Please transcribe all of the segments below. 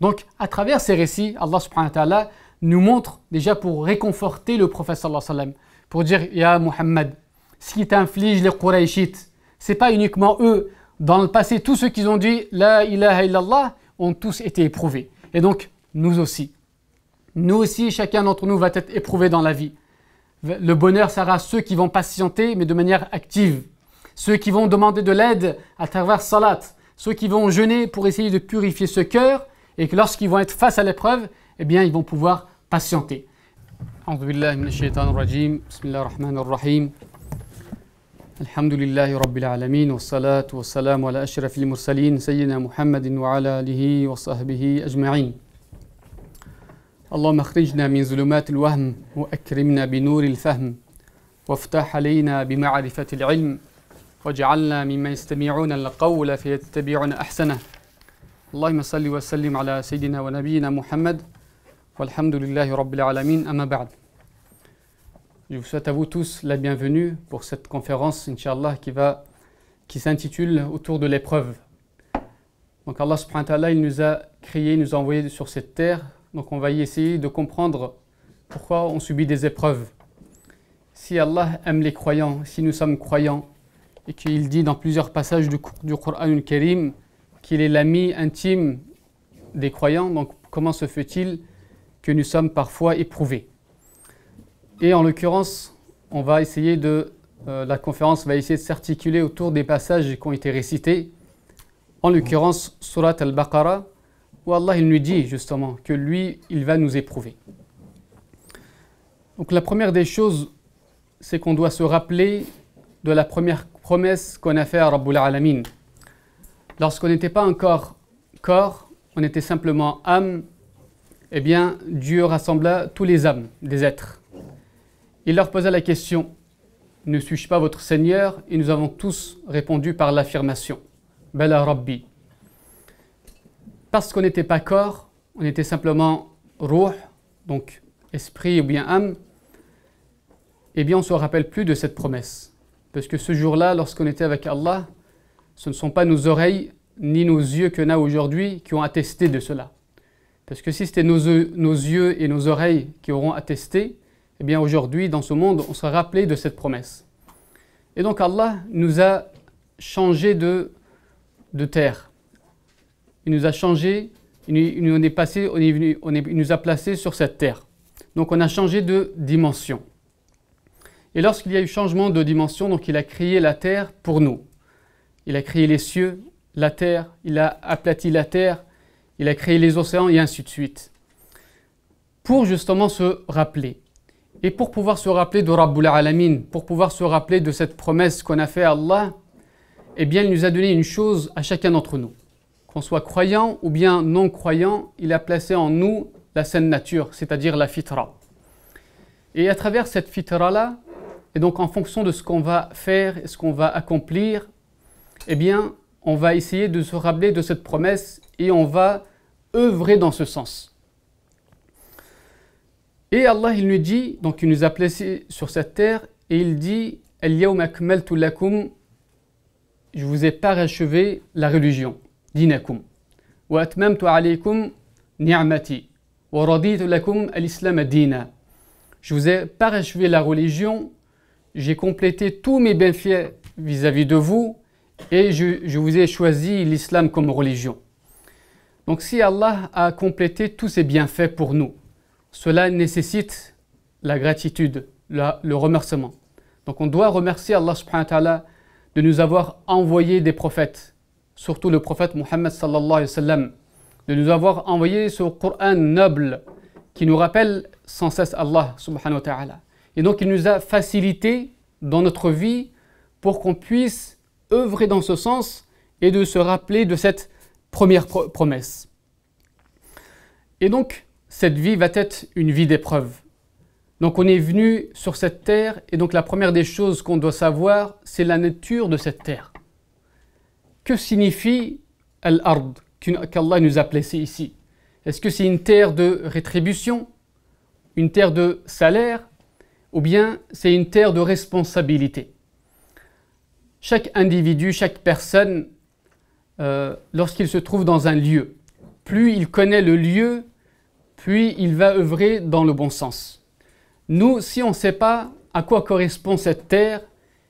Donc, à travers ces récits, Allah subhanahu wa ta'ala nous montre déjà pour réconforter le prophète sallallahu pour dire Ya Muhammad, ce qui t'inflige les Quraishites, c'est pas uniquement eux. Dans le passé, tous ceux qui ont dit La ilaha illallah ont tous été éprouvés. Et donc, nous aussi. Nous aussi, chacun d'entre nous va être éprouvé dans la vie. Le bonheur sera ceux qui vont patienter, mais de manière active. Ceux qui vont demander de l'aide à travers salat. Ceux qui vont jeûner pour essayer de purifier ce cœur et que lorsqu'ils vont être face à l'épreuve, eh bien, ils vont pouvoir patienter. أعوذ بالله من الشيطان الرجيم بسم الله الرحمن الرحيم الحمد لله رب العالمين والصلاة والسلام على أشرف المرسلين سيدنا محمد وعلى آله وصحبه أجمعين اللهم اخرجنا من ظلمات الوهم وأكرمنا بنور الفهم وافتح علينا بمعرفة العلم واجعلنا ممن يستمعون القول فيتبعون أحسنه wa sallim ala على wa ونبينا Muhammad. Walhamdulillahi Rabbil Alamin, ba'd Je vous souhaite à vous tous la bienvenue pour cette conférence, Inch'Allah, qui, va, qui s'intitule Autour de l'épreuve. Donc Allah subhanahu wa ta'ala, il nous a créé, nous a envoyés sur cette terre. Donc on va y essayer de comprendre pourquoi on subit des épreuves. Si Allah aime les croyants, si nous sommes croyants, et qu'il dit dans plusieurs passages du, du Coran karim qu'il est l'ami intime des croyants, donc comment se fait-il que nous sommes parfois éprouvés Et en l'occurrence, on va essayer de, euh, la conférence va essayer de s'articuler autour des passages qui ont été récités. En l'occurrence, Surat al-Baqarah, où Allah il nous dit justement que lui, il va nous éprouver. Donc la première des choses, c'est qu'on doit se rappeler de la première promesse qu'on a faite à Rabbul Alamin lorsqu'on n'était pas encore corps, on était simplement âme, eh bien, Dieu rassembla tous les âmes des êtres. Il leur posa la question Ne suis-je pas votre Seigneur Et nous avons tous répondu par l'affirmation Bela Rabbi. Parce qu'on n'était pas corps, on était simplement Ruh, donc esprit ou bien âme, eh bien, on ne se rappelle plus de cette promesse. Parce que ce jour-là, lorsqu'on était avec Allah, ce ne sont pas nos oreilles ni nos yeux que a aujourd'hui qui ont attesté de cela. Parce que si c'était nos, nos, yeux et nos oreilles qui auront attesté, eh bien aujourd'hui, dans ce monde, on sera rappelé de cette promesse. Et donc Allah nous a changé de, de terre. Il nous a changé, il, est passé, on il nous a placé sur cette terre. Donc on a changé de dimension. Et lorsqu'il y a eu changement de dimension, donc il a créé la terre pour nous. Il a créé les cieux la terre, il a aplati la terre, il a créé les océans et ainsi de suite. Pour justement se rappeler. Et pour pouvoir se rappeler de Rabbul Alamin, pour pouvoir se rappeler de cette promesse qu'on a faite à Allah, eh bien, il nous a donné une chose à chacun d'entre nous. Qu'on soit croyant ou bien non croyant, il a placé en nous la saine nature, c'est-à-dire la fitra. Et à travers cette fitra-là, et donc en fonction de ce qu'on va faire et ce qu'on va accomplir, eh bien, on va essayer de se rappeler de cette promesse et on va œuvrer dans ce sens. Et Allah, il nous dit, donc il nous a placés sur cette terre, et il dit, je vous ai parachevé la religion, dinakum. Je vous ai parachevé la religion, j'ai complété tous mes bienfaits vis à -vis de vous, et je, vous ai choisi l'islam comme religion. Donc si Allah a complété tous ses bienfaits pour nous, cela nécessite la gratitude, le remerciement. Donc on doit remercier Allah subhanahu wa ta'ala de nous avoir envoyé des prophètes, surtout le prophète Muhammad sallallahu alayhi wa sallam, de nous avoir envoyé ce Coran noble qui nous rappelle sans cesse Allah subhanahu wa ta'ala. Et donc il nous a facilité dans notre vie pour qu'on puisse œuvrer dans ce sens et de se rappeler de cette première promesse. Et donc, cette vie va être une vie d'épreuve. Donc on est venu sur cette terre et donc la première des choses qu'on doit savoir, c'est la nature de cette terre. Que signifie Al-Ard qu'Allah nous a placé ici Est-ce que c'est une terre de rétribution Une terre de salaire Ou bien c'est une terre de responsabilité chaque individu, chaque personne, euh, lorsqu'il se trouve dans un lieu, plus il connaît le lieu, plus il va œuvrer dans le bon sens. Nous, si on ne sait pas à quoi correspond cette terre,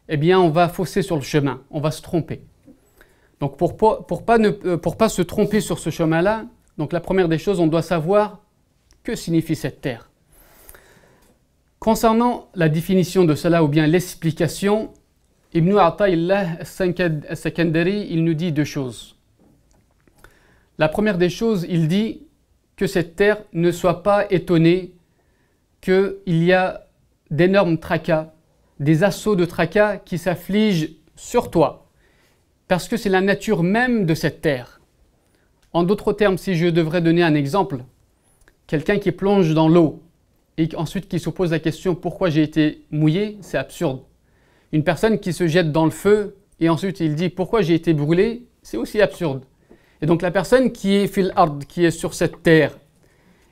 eh bien on va fausser sur le chemin, on va se tromper. Donc pour ne pas, euh, pour pas se tromper sur ce chemin-là, donc la première des choses, on doit savoir que signifie cette terre. Concernant la définition de cela ou bien l'explication, Ibn Ata'illah al-Sakandari, il nous dit deux choses. La première des choses, il dit que cette terre ne soit pas étonnée qu'il y a d'énormes tracas, des assauts de tracas qui s'affligent sur toi, parce que c'est la nature même de cette terre. En d'autres termes, si je devrais donner un exemple, quelqu'un qui plonge dans l'eau et ensuite qui se pose la question pourquoi j'ai été mouillé, c'est absurde. Une personne qui se jette dans le feu et ensuite il dit pourquoi j'ai été brûlé, c'est aussi absurde. Et donc la personne qui est Phil ard, qui est sur cette terre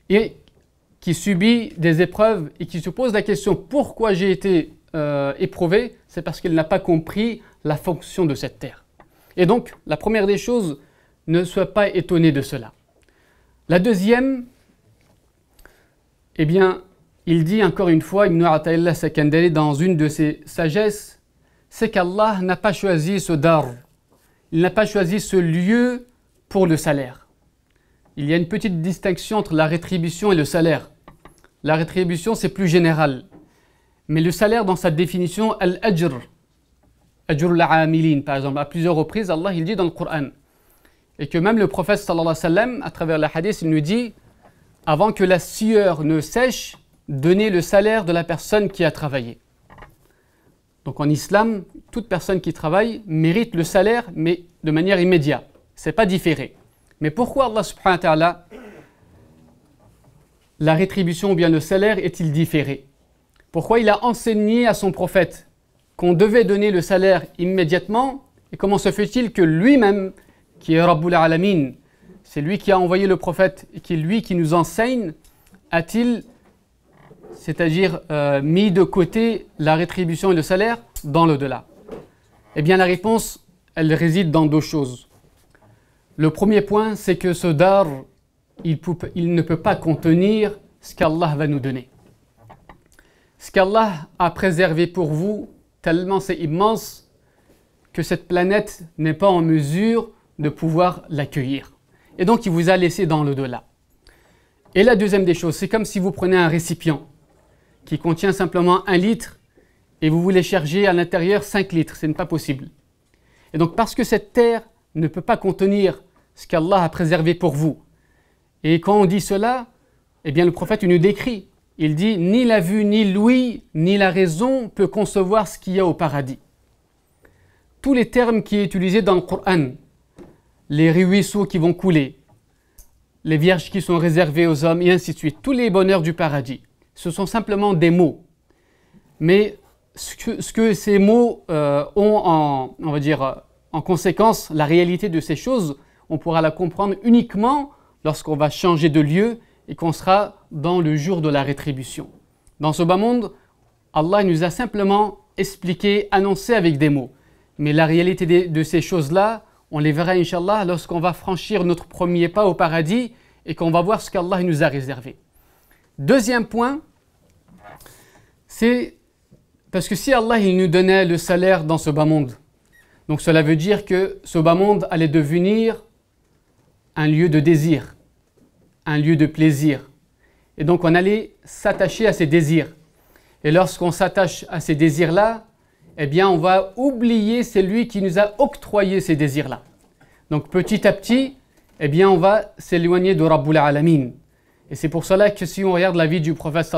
et qui subit des épreuves et qui se pose la question pourquoi j'ai été euh, éprouvé, c'est parce qu'elle n'a pas compris la fonction de cette terre. Et donc la première des choses, ne sois pas étonné de cela. La deuxième, eh bien, il dit encore une fois, Ibn Atayla Sakandari, dans une de ses sagesses, c'est qu'Allah n'a pas choisi ce dar, il n'a pas choisi ce lieu pour le salaire. Il y a une petite distinction entre la rétribution et le salaire. La rétribution, c'est plus général. Mais le salaire, dans sa définition, al-ajr, ajr al-amilin, par exemple, à plusieurs reprises, Allah il dit dans le Coran. Et que même le prophète, sallallahu alayhi wa sallam, à travers la hadith, il nous dit, avant que la sueur ne sèche, donner le salaire de la personne qui a travaillé. Donc en islam, toute personne qui travaille mérite le salaire, mais de manière immédiate. n'est pas différé. Mais pourquoi Allah subhanahu wa ta'ala, la rétribution ou bien le salaire est-il différé Pourquoi il a enseigné à son prophète qu'on devait donner le salaire immédiatement Et comment se fait-il que lui-même, qui est Rabbul Alamin, c'est lui qui a envoyé le prophète et qui est lui qui nous enseigne, a-t-il c'est-à-dire euh, mis de côté la rétribution et le salaire dans le delà Eh bien, la réponse, elle réside dans deux choses. Le premier point, c'est que ce dar, il, il ne peut pas contenir ce qu'Allah va nous donner. Ce qu'Allah a préservé pour vous, tellement c'est immense que cette planète n'est pas en mesure de pouvoir l'accueillir. Et donc, il vous a laissé dans le delà. Et la deuxième des choses, c'est comme si vous prenez un récipient qui contient simplement un litre et vous voulez charger à l'intérieur cinq litres. Ce n'est pas possible. Et donc parce que cette terre ne peut pas contenir ce qu'Allah a préservé pour vous. Et quand on dit cela, eh bien le prophète nous décrit. Il dit ni la vue, ni l'ouïe, ni la raison peut concevoir ce qu'il y a au paradis. Tous les termes qui sont utilisés dans le Coran, les ruisseaux qui vont couler, les vierges qui sont réservées aux hommes, et ainsi de suite, tous les bonheurs du paradis, ce sont simplement des mots. Mais ce que, ces mots euh, ont en, on dire, euh, en conséquence, la réalité de ces choses, on pourra la comprendre uniquement lorsqu'on va changer de lieu et qu'on sera dans le jour de la rétribution. Dans ce bas monde, Allah nous a simplement expliqué, annoncé avec des mots. Mais la réalité de, ces choses-là, on les verra, inshallah, lorsqu'on va franchir notre premier pas au paradis et qu'on va voir ce qu'Allah nous a réservé. Deuxième point, c'est parce que si Allah nous donnait le salaire dans ce bas monde, donc cela veut dire que ce bas monde allait devenir un lieu de désir, un lieu de plaisir. Et donc on allait s'attacher à ces désirs. Et lorsqu'on s'attache à ces désirs-là, eh bien on va oublier celui qui nous a octroyé ces désirs-là. Donc petit à petit, eh bien on va s'éloigner de Rabbul Alamin. Et c'est pour cela que si on regarde la vie du prophète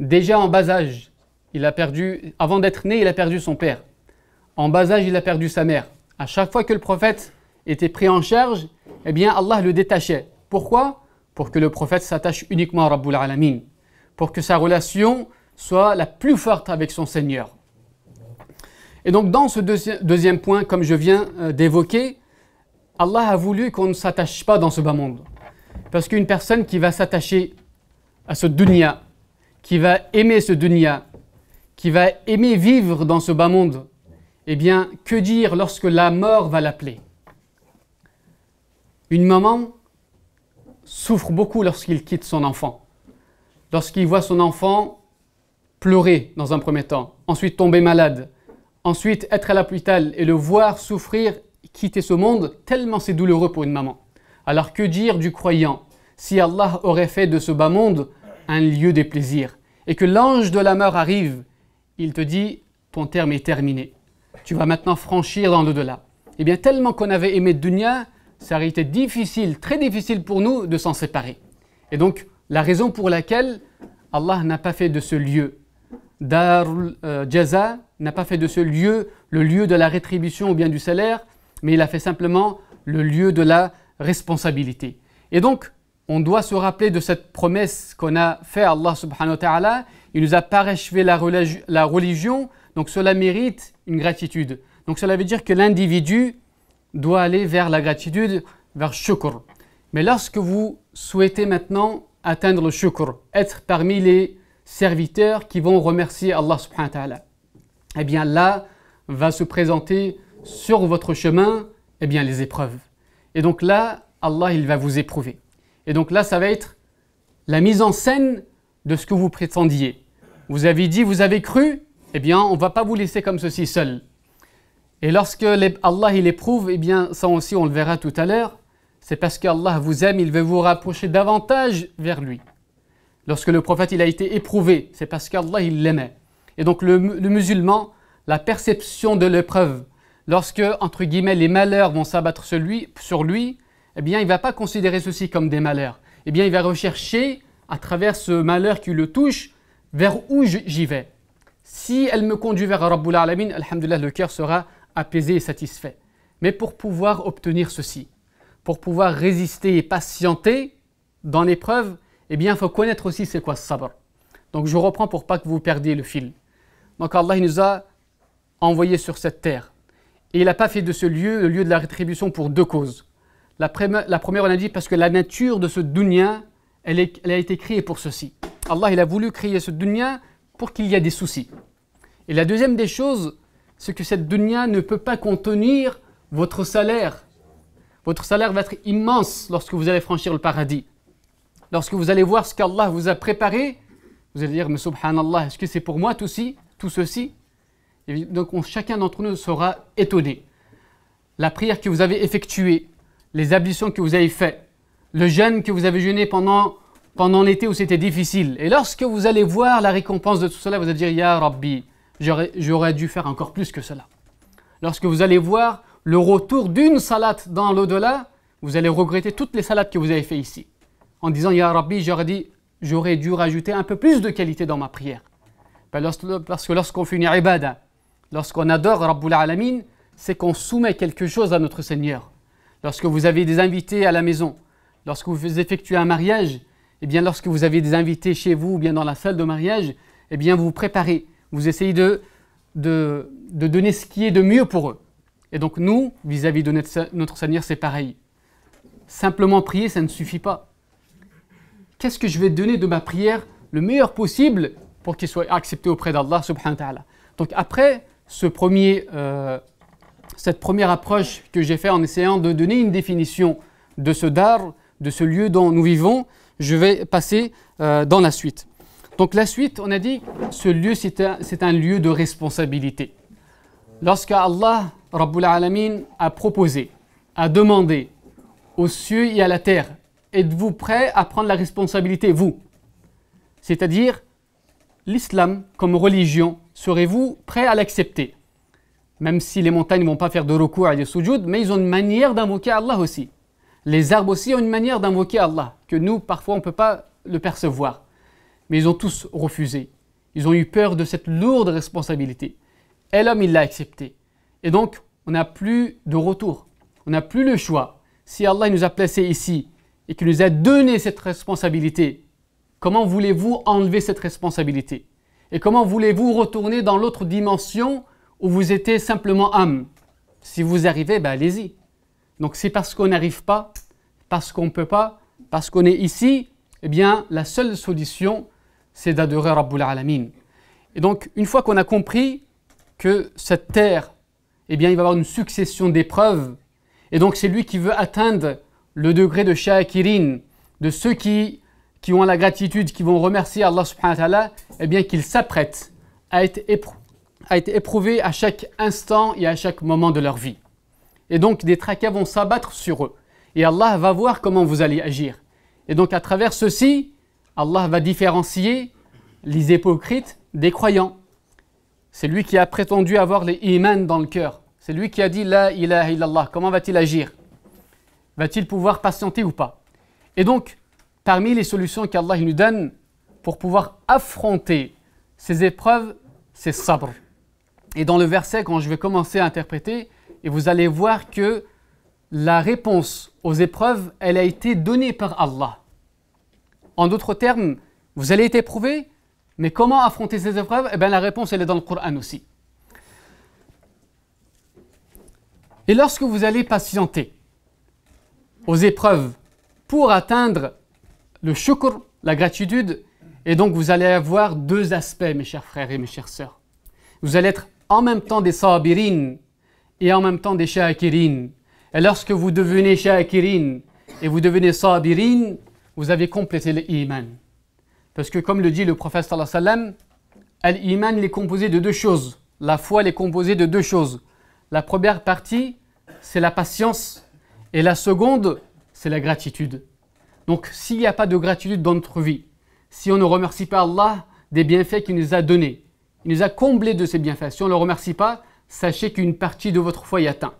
déjà en bas âge, il a perdu, avant d'être né, il a perdu son père. En bas âge, il a perdu sa mère. À chaque fois que le prophète était pris en charge, eh bien Allah le détachait. Pourquoi Pour que le prophète s'attache uniquement à Rabbul Alamin. Pour que sa relation soit la plus forte avec son Seigneur. Et donc dans ce deuxième point, comme je viens euh, d'évoquer, Allah a voulu qu'on ne s'attache pas dans ce bas monde. Parce qu'une personne qui va s'attacher à ce dunya, qui va aimer ce dunya, qui va aimer vivre dans ce bas monde, eh bien, que dire lorsque la mort va l'appeler Une maman souffre beaucoup lorsqu'il quitte son enfant. Lorsqu'il voit son enfant pleurer dans un premier temps, ensuite tomber malade, ensuite être à l'hôpital et le voir souffrir, quitter ce monde, tellement c'est douloureux pour une maman. Alors que dire du croyant si Allah aurait fait de ce bas monde un lieu des plaisirs et que l'ange de la mort arrive, il te dit ton terme est terminé. Tu vas maintenant franchir dans le delà Eh bien, tellement qu'on avait aimé Dunya, ça aurait été difficile, très difficile pour nous de s'en séparer. Et donc, la raison pour laquelle Allah n'a pas fait de ce lieu, Darul euh, Jaza, n'a pas fait de ce lieu le lieu de la rétribution ou bien du salaire, mais il a fait simplement le lieu de la responsabilité. Et donc, on doit se rappeler de cette promesse qu'on a fait à Allah subhanahu wa ta'ala. Il nous a parachevé la, la religion, donc cela mérite une gratitude. Donc cela veut dire que l'individu doit aller vers la gratitude, vers shukr. Mais lorsque vous souhaitez maintenant atteindre le shukr, être parmi les serviteurs qui vont remercier Allah subhanahu wa ta'ala, eh bien là va se présenter sur votre chemin eh bien les épreuves. Et donc là, Allah, il va vous éprouver. Et donc là, ça va être la mise en scène de ce que vous prétendiez. Vous avez dit, vous avez cru, eh bien, on ne va pas vous laisser comme ceci seul. Et lorsque Allah, il éprouve, eh bien, ça aussi, on le verra tout à l'heure, c'est parce qu'Allah vous aime, il veut vous rapprocher davantage vers lui. Lorsque le prophète, il a été éprouvé, c'est parce qu'Allah, il l'aimait. Et donc, le musulman, la perception de l'épreuve, lorsque, entre guillemets, les malheurs vont s'abattre sur lui, eh bien, il ne va pas considérer ceci comme des malheurs. Eh bien, il va rechercher, à travers ce malheur qui le touche, vers où j'y vais. Si elle me conduit vers Rabbul Alamin, alhamdulillah, le cœur sera apaisé et satisfait. Mais pour pouvoir obtenir ceci, pour pouvoir résister et patienter dans l'épreuve, eh bien, il faut connaître aussi c'est quoi sabr. Donc, je reprends pour pas que vous perdiez le fil. Donc, Allah nous a envoyés sur cette terre et il n'a pas fait de ce lieu le lieu de la rétribution pour deux causes. La, première, on a dit parce que la nature de ce dunya, elle, a été créée pour ceci. Allah, il a voulu créer ce dunya pour qu'il y ait des soucis. Et la deuxième des choses, c'est que cette dunya ne peut pas contenir votre salaire. Votre salaire va être immense lorsque vous allez franchir le paradis. Lorsque vous allez voir ce qu'Allah vous a préparé, vous allez dire, mais subhanallah, est-ce que c'est pour moi tout, tout ceci donc chacun d'entre nous sera étonné. La prière que vous avez effectuée, les ablutions que vous avez faites, le jeûne que vous avez jeûné pendant, pendant l'été où c'était difficile. Et lorsque vous allez voir la récompense de tout cela, vous allez dire, Ya Rabbi, j'aurais dû faire encore plus que cela. Lorsque vous allez voir le retour d'une salade dans l'au-delà, vous allez regretter toutes les salades que vous avez faites ici. En disant, Ya Rabbi, j'aurais dû rajouter un peu plus de qualité dans ma prière. Parce ben, que lorsqu'on fait une ibada, Lorsqu'on adore Rabbul mine, c'est qu'on soumet quelque chose à notre Seigneur. Lorsque vous avez des invités à la maison, lorsque vous effectuez un mariage, et eh bien lorsque vous avez des invités chez vous ou bien dans la salle de mariage, et eh bien vous vous préparez, vous essayez de, de, donner ce qui est de mieux pour eux. Et donc nous, vis-à-vis de notre, Seigneur, c'est pareil. Simplement prier, ça ne suffit pas. Qu'est-ce que je vais donner de ma prière le meilleur possible pour qu'il soit accepté auprès d'Allah subhanahu wa ta'ala. Donc après, premier, euh, cette première approche que j'ai faite en essayant de donner une définition de ce dar, de ce lieu dont nous vivons, je vais passer euh, dans la suite. Donc la suite, on a dit, ce lieu, c'est un, lieu de responsabilité. Lorsque Allah, Rabbul Alamin, a proposé, a demandé aux cieux et à la terre, êtes-vous prêt à prendre la responsabilité, vous C'est-à-dire l'islam comme religion serez-vous prêt à l'accepter Même si les montagnes ne vont pas faire de recours à des sujoud, mais ils ont une manière d'invoquer Allah aussi. Les arbres aussi ont une manière d'invoquer Allah, que nous, parfois, on ne peut pas le percevoir. Mais ils ont tous refusé. Ils ont eu peur de cette lourde responsabilité. Et l'homme, il l'a accepté. Et donc, on n'a plus de retour. On n'a plus le choix. Si Allah nous a placés ici et qu'il nous a donné cette responsabilité, comment voulez-vous enlever cette responsabilité et comment voulez-vous retourner dans l'autre dimension où vous étiez simplement âme Si vous arrivez, ben, allez-y. Donc c'est parce qu'on n'arrive pas, parce qu'on ne peut pas, parce qu'on est ici, eh bien la seule solution, c'est d'adorer Rabbul Alamin. Et donc une fois qu'on a compris que cette terre, eh bien il va y avoir une succession d'épreuves, et donc c'est lui qui veut atteindre le degré de Shaakirin, de ceux qui qui ont la gratitude, qui vont remercier Allah subhanahu wa eh bien qu'ils s'apprêtent à être, à être éprouvés à chaque instant et à chaque moment de leur vie. Et donc des tracas vont s'abattre sur eux. Et Allah va voir comment vous allez agir. Et donc à travers ceci, Allah va différencier les hypocrites des croyants. C'est lui qui a prétendu avoir les imans dans le cœur. C'est lui qui a dit La ilaha illallah. Comment va-t-il agir Va-t-il pouvoir patienter ou pas Et donc, parmi les solutions qu'Allah nous donne pour pouvoir affronter ces épreuves, c'est sabr. Et dans le verset, quand je vais commencer à interpréter, et vous allez voir que la réponse aux épreuves, elle a été donnée par Allah. En d'autres termes, vous allez être éprouvé, mais comment affronter ces épreuves Eh bien, la réponse, elle est dans le Coran aussi. Et lorsque vous allez patienter aux épreuves pour atteindre le shukr, la gratitude, et donc vous allez avoir deux aspects, mes chers frères et mes chères sœurs. Vous allez être en même temps des sabirin et en même temps des shakirin. Et lorsque vous devenez shakirin et vous devenez sabirin, vous avez complété l'iman. Parce que comme le dit le prophète sallallahu alayhi wa sallam, l'iman est composé de deux choses. La foi est composée de deux choses. La première partie, c'est la patience. Et la seconde, c'est la gratitude. Donc s'il n'y a pas de gratitude dans notre vie, si on ne remercie pas Allah des bienfaits qu'il nous a donnés, il nous a comblés de ces bienfaits, si on ne le remercie pas, sachez qu'une partie de votre foi est atteinte.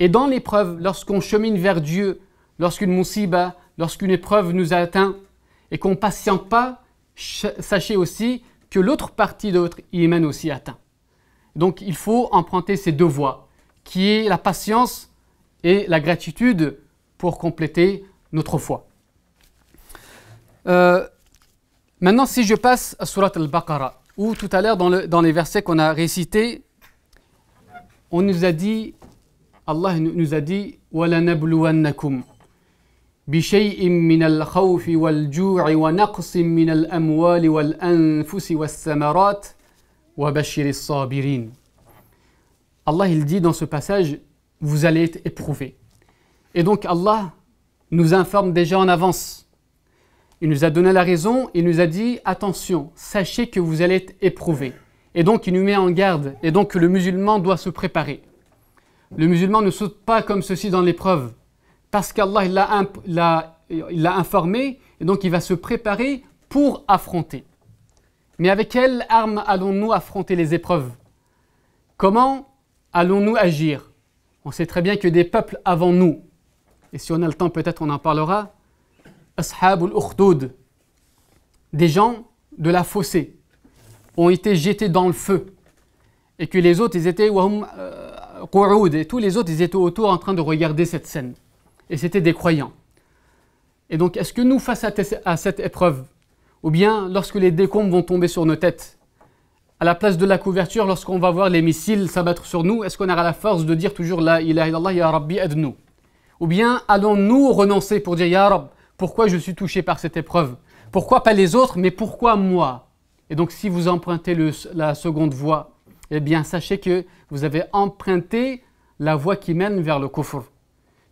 Et dans l'épreuve, lorsqu'on chemine vers Dieu, lorsqu'une moussiba, lorsqu'une épreuve nous a atteint et qu'on ne patiente pas, sachez aussi que l'autre partie de votre iman aussi atteint. Donc il faut emprunter ces deux voies, qui est la patience et la gratitude pour compléter notre foi. Euh, maintenant, si je passe à Surat al-Baqarah, où tout à l'heure, dans, les versets qu'on a récités, on nous a dit, Allah nous a dit, Allah il dit dans ce passage vous allez être éprouvés et donc Allah nous informe déjà en avance il nous a donné la raison, il nous a dit attention, sachez que vous allez être éprouvés. Et donc il nous met en garde, et donc le musulman doit se préparer. Le musulman ne saute pas comme ceci dans l'épreuve, parce qu'Allah l'a informé, et donc il va se préparer pour affronter. Mais avec quelle arme allons-nous affronter les épreuves Comment allons-nous agir On sait très bien que des peuples avant nous, et si on a le temps peut-être on en parlera, Ashabul des gens de la fossée, ont été jetés dans le feu. Et que les autres, ils étaient hum, euh, et tous les autres, ils étaient autour en train de regarder cette scène. Et c'était des croyants. Et donc, est-ce que nous, face à, cette épreuve, ou bien lorsque les décombres vont tomber sur nos têtes, à la place de la couverture, lorsqu'on va voir les missiles s'abattre sur nous, est-ce qu'on aura la force de dire toujours La ilaha illallah, ya Rabbi, aide-nous Ou bien allons-nous renoncer pour dire Ya Rabbi, pourquoi je suis touché par cette épreuve Pourquoi pas les autres, mais pourquoi moi Et donc si vous empruntez la seconde voie, eh bien sachez que vous avez emprunté la voie qui mène vers le kufr.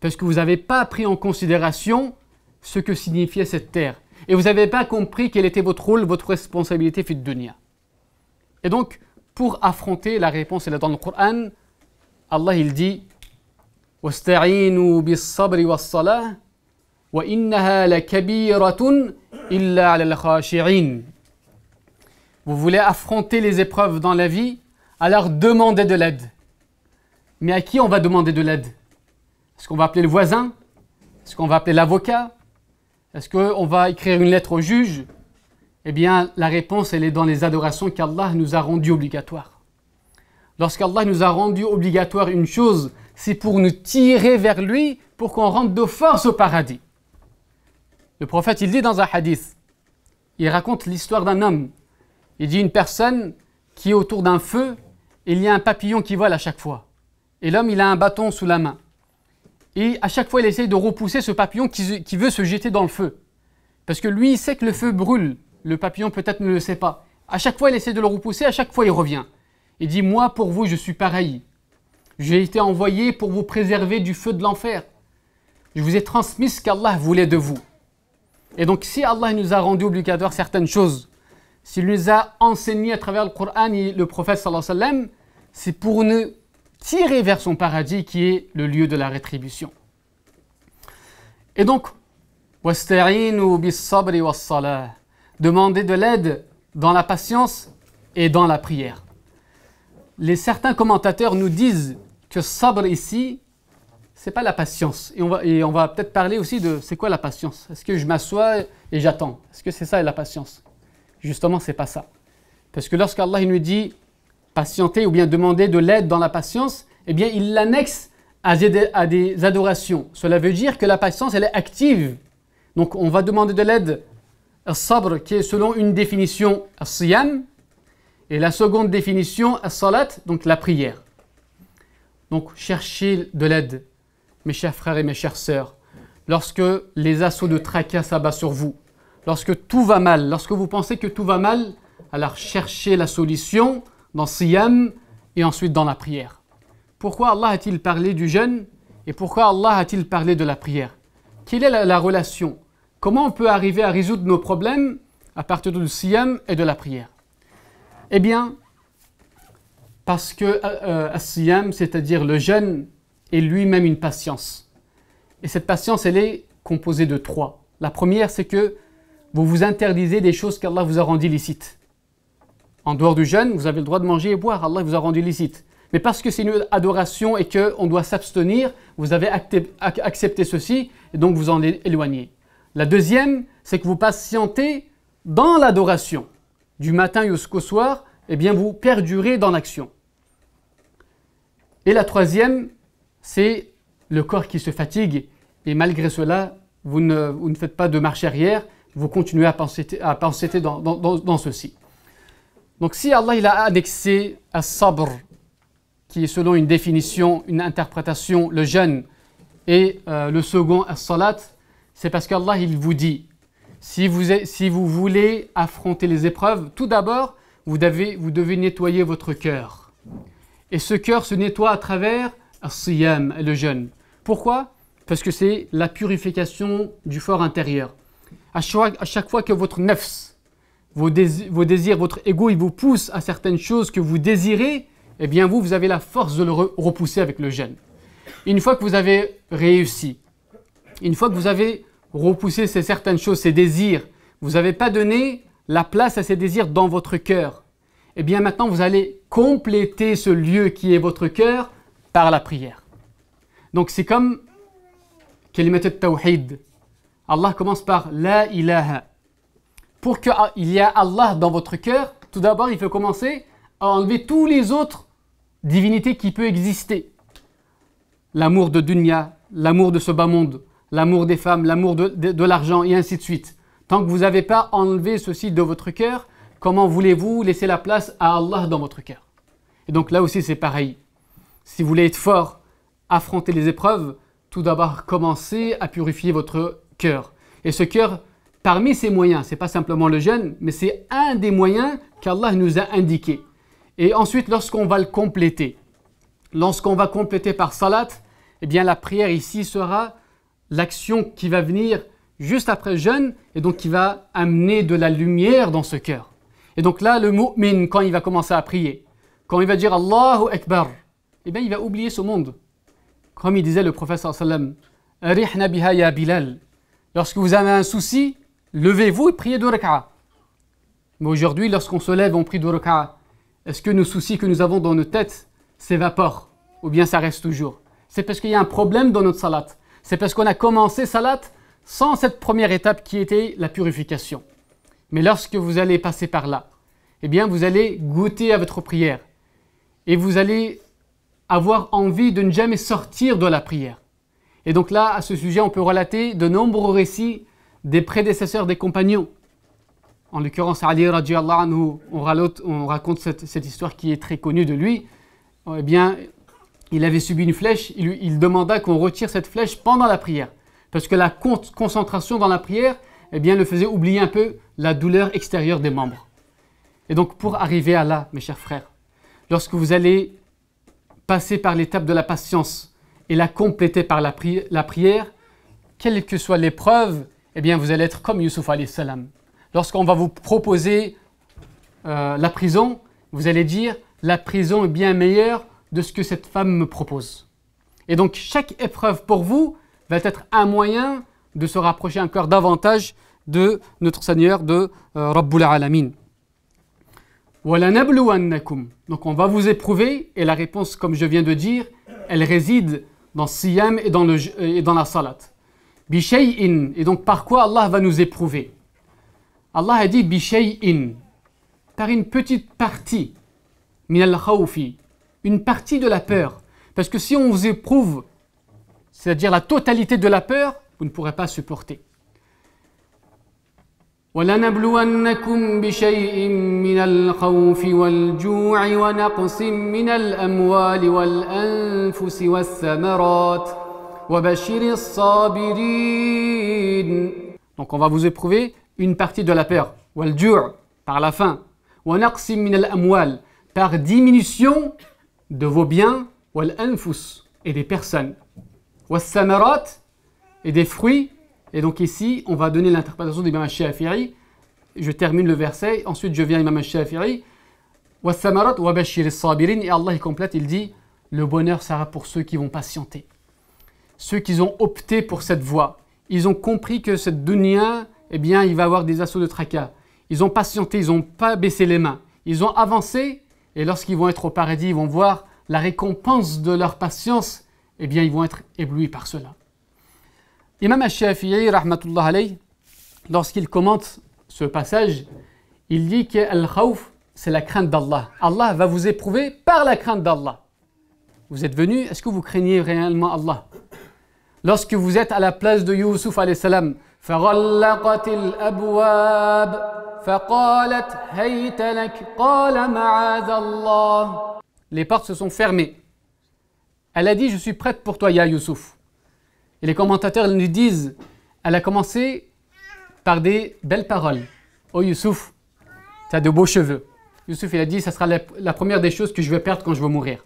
Parce que vous n'avez pas pris en considération ce que signifiait cette terre. Et vous n'avez pas compris quel était votre rôle, votre responsabilité fit dunya. Et donc, pour affronter la réponse, et la dans le Coran. Allah, il dit, « bis sabri was salah » Vous voulez affronter les épreuves dans la vie, alors demandez de l'aide. Mais à qui on va demander de l'aide Est-ce qu'on va appeler le voisin Est-ce qu'on va appeler l'avocat Est-ce qu'on va écrire une lettre au juge Eh bien, la réponse, elle est dans les adorations qu'Allah nous a rendues obligatoires. Lorsqu'Allah nous a rendu obligatoire une chose, c'est pour nous tirer vers lui, pour qu'on rentre de force au paradis. Le prophète, il dit dans un hadith, il raconte l'histoire d'un homme. Il dit une personne qui est autour d'un feu, et il y a un papillon qui vole à chaque fois. Et l'homme, il a un bâton sous la main. Et à chaque fois, il essaye de repousser ce papillon qui, veut se jeter dans le feu. Parce que lui, il sait que le feu brûle. Le papillon peut-être ne le sait pas. À chaque fois, il essaie de le repousser, à chaque fois, il revient. Il dit, moi, pour vous, je suis pareil. J'ai été envoyé pour vous préserver du feu de l'enfer. Je vous ai transmis ce qu'Allah voulait de vous. Et donc, si Allah nous a rendu obligatoires certaines choses, s'il nous a enseigné à travers le Coran et le prophète alayhi wa c'est pour nous tirer vers son paradis qui est le lieu de la rétribution. Et donc, demandez de l'aide dans la patience et dans la prière. Les certains commentateurs nous disent que sabr ici c'est pas la patience. Et on va, et on va peut-être parler aussi de c'est quoi la patience. Est-ce que je m'assois et j'attends Est-ce que c'est ça la patience Justement, c'est pas ça. Parce que lorsqu'Allah nous dit patienter ou bien demander de l'aide dans la patience, eh bien, il l'annexe à des, à des adorations. Cela veut dire que la patience, elle est active. Donc, on va demander de l'aide sabr qui est selon une définition siyam et la seconde définition salat donc la prière. Donc chercher de l'aide mes chers frères et mes chères sœurs, lorsque les assauts de tracas s'abattent sur vous, lorsque tout va mal, lorsque vous pensez que tout va mal, alors cherchez la solution dans Siyam et ensuite dans la prière. Pourquoi Allah a-t-il parlé du jeûne et pourquoi Allah a-t-il parlé de la prière Quelle est la, relation Comment on peut arriver à résoudre nos problèmes à partir du Siyam et de la prière Eh bien, parce que euh, euh Siyam, c'est-à-dire le jeûne, et lui-même une patience. Et cette patience, elle est composée de trois. La première, c'est que vous vous interdisez des choses qu'Allah vous a rendues licites. En dehors du jeûne, vous avez le droit de manger et boire, Allah vous a rendu licite. Mais parce que c'est une adoration et qu'on doit s'abstenir, vous avez accepté ceci et donc vous en êtes éloigné. La deuxième, c'est que vous patientez dans l'adoration. Du matin jusqu'au soir, eh bien vous perdurez dans l'action. Et la troisième, c'est le corps qui se fatigue et malgré cela, vous ne, faites pas de marche arrière, vous continuez à penser, à penser dans, ceci. Donc si Allah il a annexé à sabr, qui est selon une définition, une interprétation, le jeûne, et euh, le second à salat, c'est parce qu'Allah il vous dit, si vous, voulez affronter les épreuves, tout d'abord, vous vous devez nettoyer votre cœur. Et ce cœur se nettoie à travers siyam, le jeûne. Pourquoi Parce que c'est la purification du fort intérieur. À chaque, fois que votre nefs, vos, désirs, votre ego, il vous pousse à certaines choses que vous désirez, eh bien vous, vous avez la force de le repousser avec le jeûne. Une fois que vous avez réussi, une fois que vous avez repoussé ces certaines choses, ces désirs, vous n'avez pas donné la place à ces désirs dans votre cœur. Eh bien maintenant, vous allez compléter ce lieu qui est votre cœur par la prière. Donc c'est comme kalimat al-tawhid. Allah commence par la ilaha. Pour qu'il ah, y ait Allah dans votre cœur, tout d'abord il faut commencer à enlever tous les autres divinités qui peuvent exister. L'amour de dunya, l'amour de ce bas monde, l'amour des femmes, l'amour de, de l'argent et ainsi de suite. Tant que vous n'avez pas enlevé ceci de votre cœur, comment voulez-vous laisser la place à Allah dans votre cœur Et donc là aussi c'est pareil. Si vous voulez être fort, affronter les épreuves, tout d'abord commencez à purifier votre cœur. Et ce cœur, parmi ses moyens, ce n'est pas simplement le jeûne, mais c'est un des moyens qu'Allah nous a indiqué. Et ensuite, lorsqu'on va le compléter, lorsqu'on va compléter par salat, eh bien la prière ici sera l'action qui va venir juste après le jeûne et donc qui va amener de la lumière dans ce cœur. Et donc là, le mu'min, quand il va commencer à prier, quand il va dire Allahu Akbar, eh bien, il va oublier ce monde. Comme il disait le professeur sallam, ya Bilal. Lorsque vous avez un souci, levez-vous et priez deux Mais aujourd'hui, lorsqu'on se lève, on prie du rak'a. Est-ce que nos soucis que nous avons dans nos têtes s'évaporent ou bien ça reste toujours C'est parce qu'il y a un problème dans notre salat. C'est parce qu'on a commencé salat sans cette première étape qui était la purification. Mais lorsque vous allez passer par là, et eh bien vous allez goûter à votre prière et vous allez avoir envie de ne jamais sortir de la prière. Et donc là, à ce sujet, on peut relater de nombreux récits des prédécesseurs des compagnons. En l'occurrence, Ali radiallahu anhu, on, on raconte cette, histoire qui est très connue de lui. Eh bien, il avait subi une flèche, il, demanda qu'on retire cette flèche pendant la prière. Parce que la concentration dans la prière, eh bien, le faisait oublier un peu la douleur extérieure des membres. Et donc, pour arriver à là, mes chers frères, lorsque vous allez passer par l'étape de la patience et la compléter par la, prière, quelle que soit l'épreuve, eh bien vous allez être comme Yusuf salam. Lorsqu'on va vous proposer euh, la prison, vous allez dire la prison est bien meilleure de ce que cette femme me propose. Et donc chaque épreuve pour vous va être un moyen de se rapprocher encore davantage de notre Seigneur, de euh, Rabbul Alamin. Donc on va vous éprouver, et la réponse, comme je viens de dire, elle réside dans Siyam euh, et dans, la Salat. Bishay'in, et donc par quoi Allah va nous éprouver Allah a dit Bishay'in, par une petite partie, Khawfi, une partie de la peur. Parce que si on vous éprouve, c'est-à-dire la totalité de la peur, vous ne pourrez pas supporter. Donc on va vous éprouver une partie de la peur, par la faim, par diminution de vos biens, et des personnes, et des fruits et donc ici, on va donner l'interprétation d'Imam Shafiri. Je termine le verset, ensuite je viens à Imam Shafiri. samarat wa sabirin. Et Allah il complète, il dit Le bonheur sera pour ceux qui vont patienter. Ceux qui ont opté pour cette voie. Ils ont compris que cette dunya, eh bien, il va avoir des assauts de tracas. Ils ont patienté, ils n'ont pas baissé les mains. Ils ont avancé et lorsqu'ils vont être au paradis, ils vont voir la récompense de leur patience. Eh bien, ils vont être éblouis par cela. Imam al-Shafi'i, rahmatullah alayh, lorsqu'il commente ce passage, il dit que al-khawf, c'est la crainte d'Allah. Allah va vous éprouver par la crainte d'Allah. Vous êtes venu, est-ce que vous craignez réellement Allah Lorsque vous êtes à la place de Yusuf alayhi salam, Les portes se sont fermées. Elle a dit, je suis prête pour toi, Ya Yusuf. Et les commentateurs lui disent, elle a commencé par des belles paroles. Oh Youssouf, tu as de beaux cheveux. Youssouf, il a dit, ça sera la, première des choses que je vais perdre quand je vais mourir.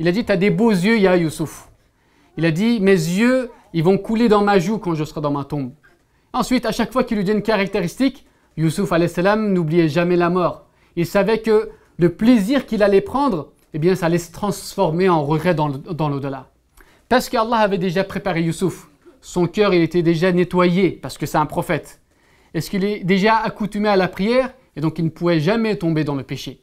Il a dit, tu as des beaux yeux, Ya Youssouf. Il a dit, mes yeux, ils vont couler dans ma joue quand je serai dans ma tombe. Ensuite, à chaque fois qu'il lui dit une caractéristique, Youssouf salam n'oubliait jamais la mort. Il savait que le plaisir qu'il allait prendre, eh bien, ça allait se transformer en regret dans l'au-delà. Parce qu'Allah avait déjà préparé Youssouf. Son cœur, il était déjà nettoyé parce que c'est un prophète. Est-ce qu'il est déjà accoutumé à la prière et donc il ne pouvait jamais tomber dans le péché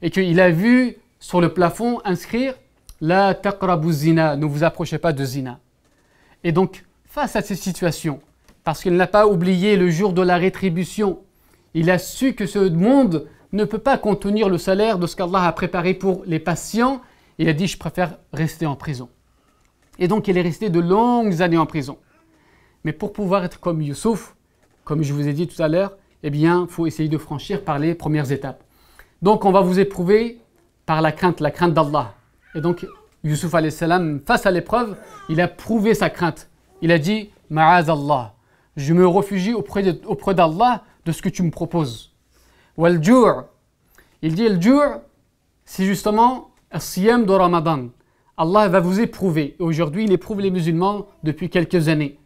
Et qu'il a vu sur le plafond inscrire La taqrabu zina, ne vous approchez pas de zina. Et donc, face à cette situation, parce qu'il n'a pas oublié le jour de la rétribution, il a su que ce monde ne peut pas contenir le salaire de ce qu'Allah a préparé pour les patients. il a dit, je préfère rester en prison. Et donc, il est resté de longues années en prison. Mais pour pouvoir être comme Youssouf, comme je vous ai dit tout à l'heure, eh bien, il faut essayer de franchir par les premières étapes. Donc, on va vous éprouver par la crainte, la crainte d'Allah. Et donc, Yusuf face à l'épreuve, il a prouvé sa crainte. Il a dit Ma'az Allah, je me réfugie auprès d'Allah de, ce que tu me proposes. Wal Il dit le jour, c'est justement siyam de Ramadan. Allah va vous éprouver. Aujourd'hui, il éprouve les musulmans depuis quelques années.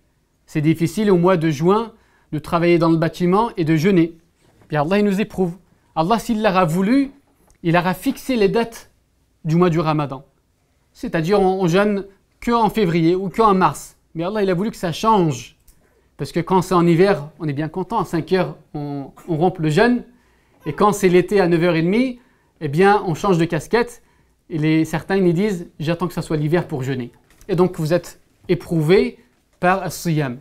C'est difficile au mois de juin de travailler dans le bâtiment et de jeûner. Puis Allah, il nous éprouve. Allah, s'il l'aura voulu, il aura fixé les dates du mois du ramadan. C'est-à-dire, on, jeûne jeûne qu'en février ou qu'en mars. Mais Allah, il a voulu que ça change. Parce que quand c'est en hiver, on est bien content. À 5 heures, on, on rompt le jeûne. Et quand c'est l'été à 9h30, eh bien, on change de casquette et les, certains ils disent j'attends que ça soit l'hiver pour jeûner. Et donc vous êtes éprouvés par as-siyam.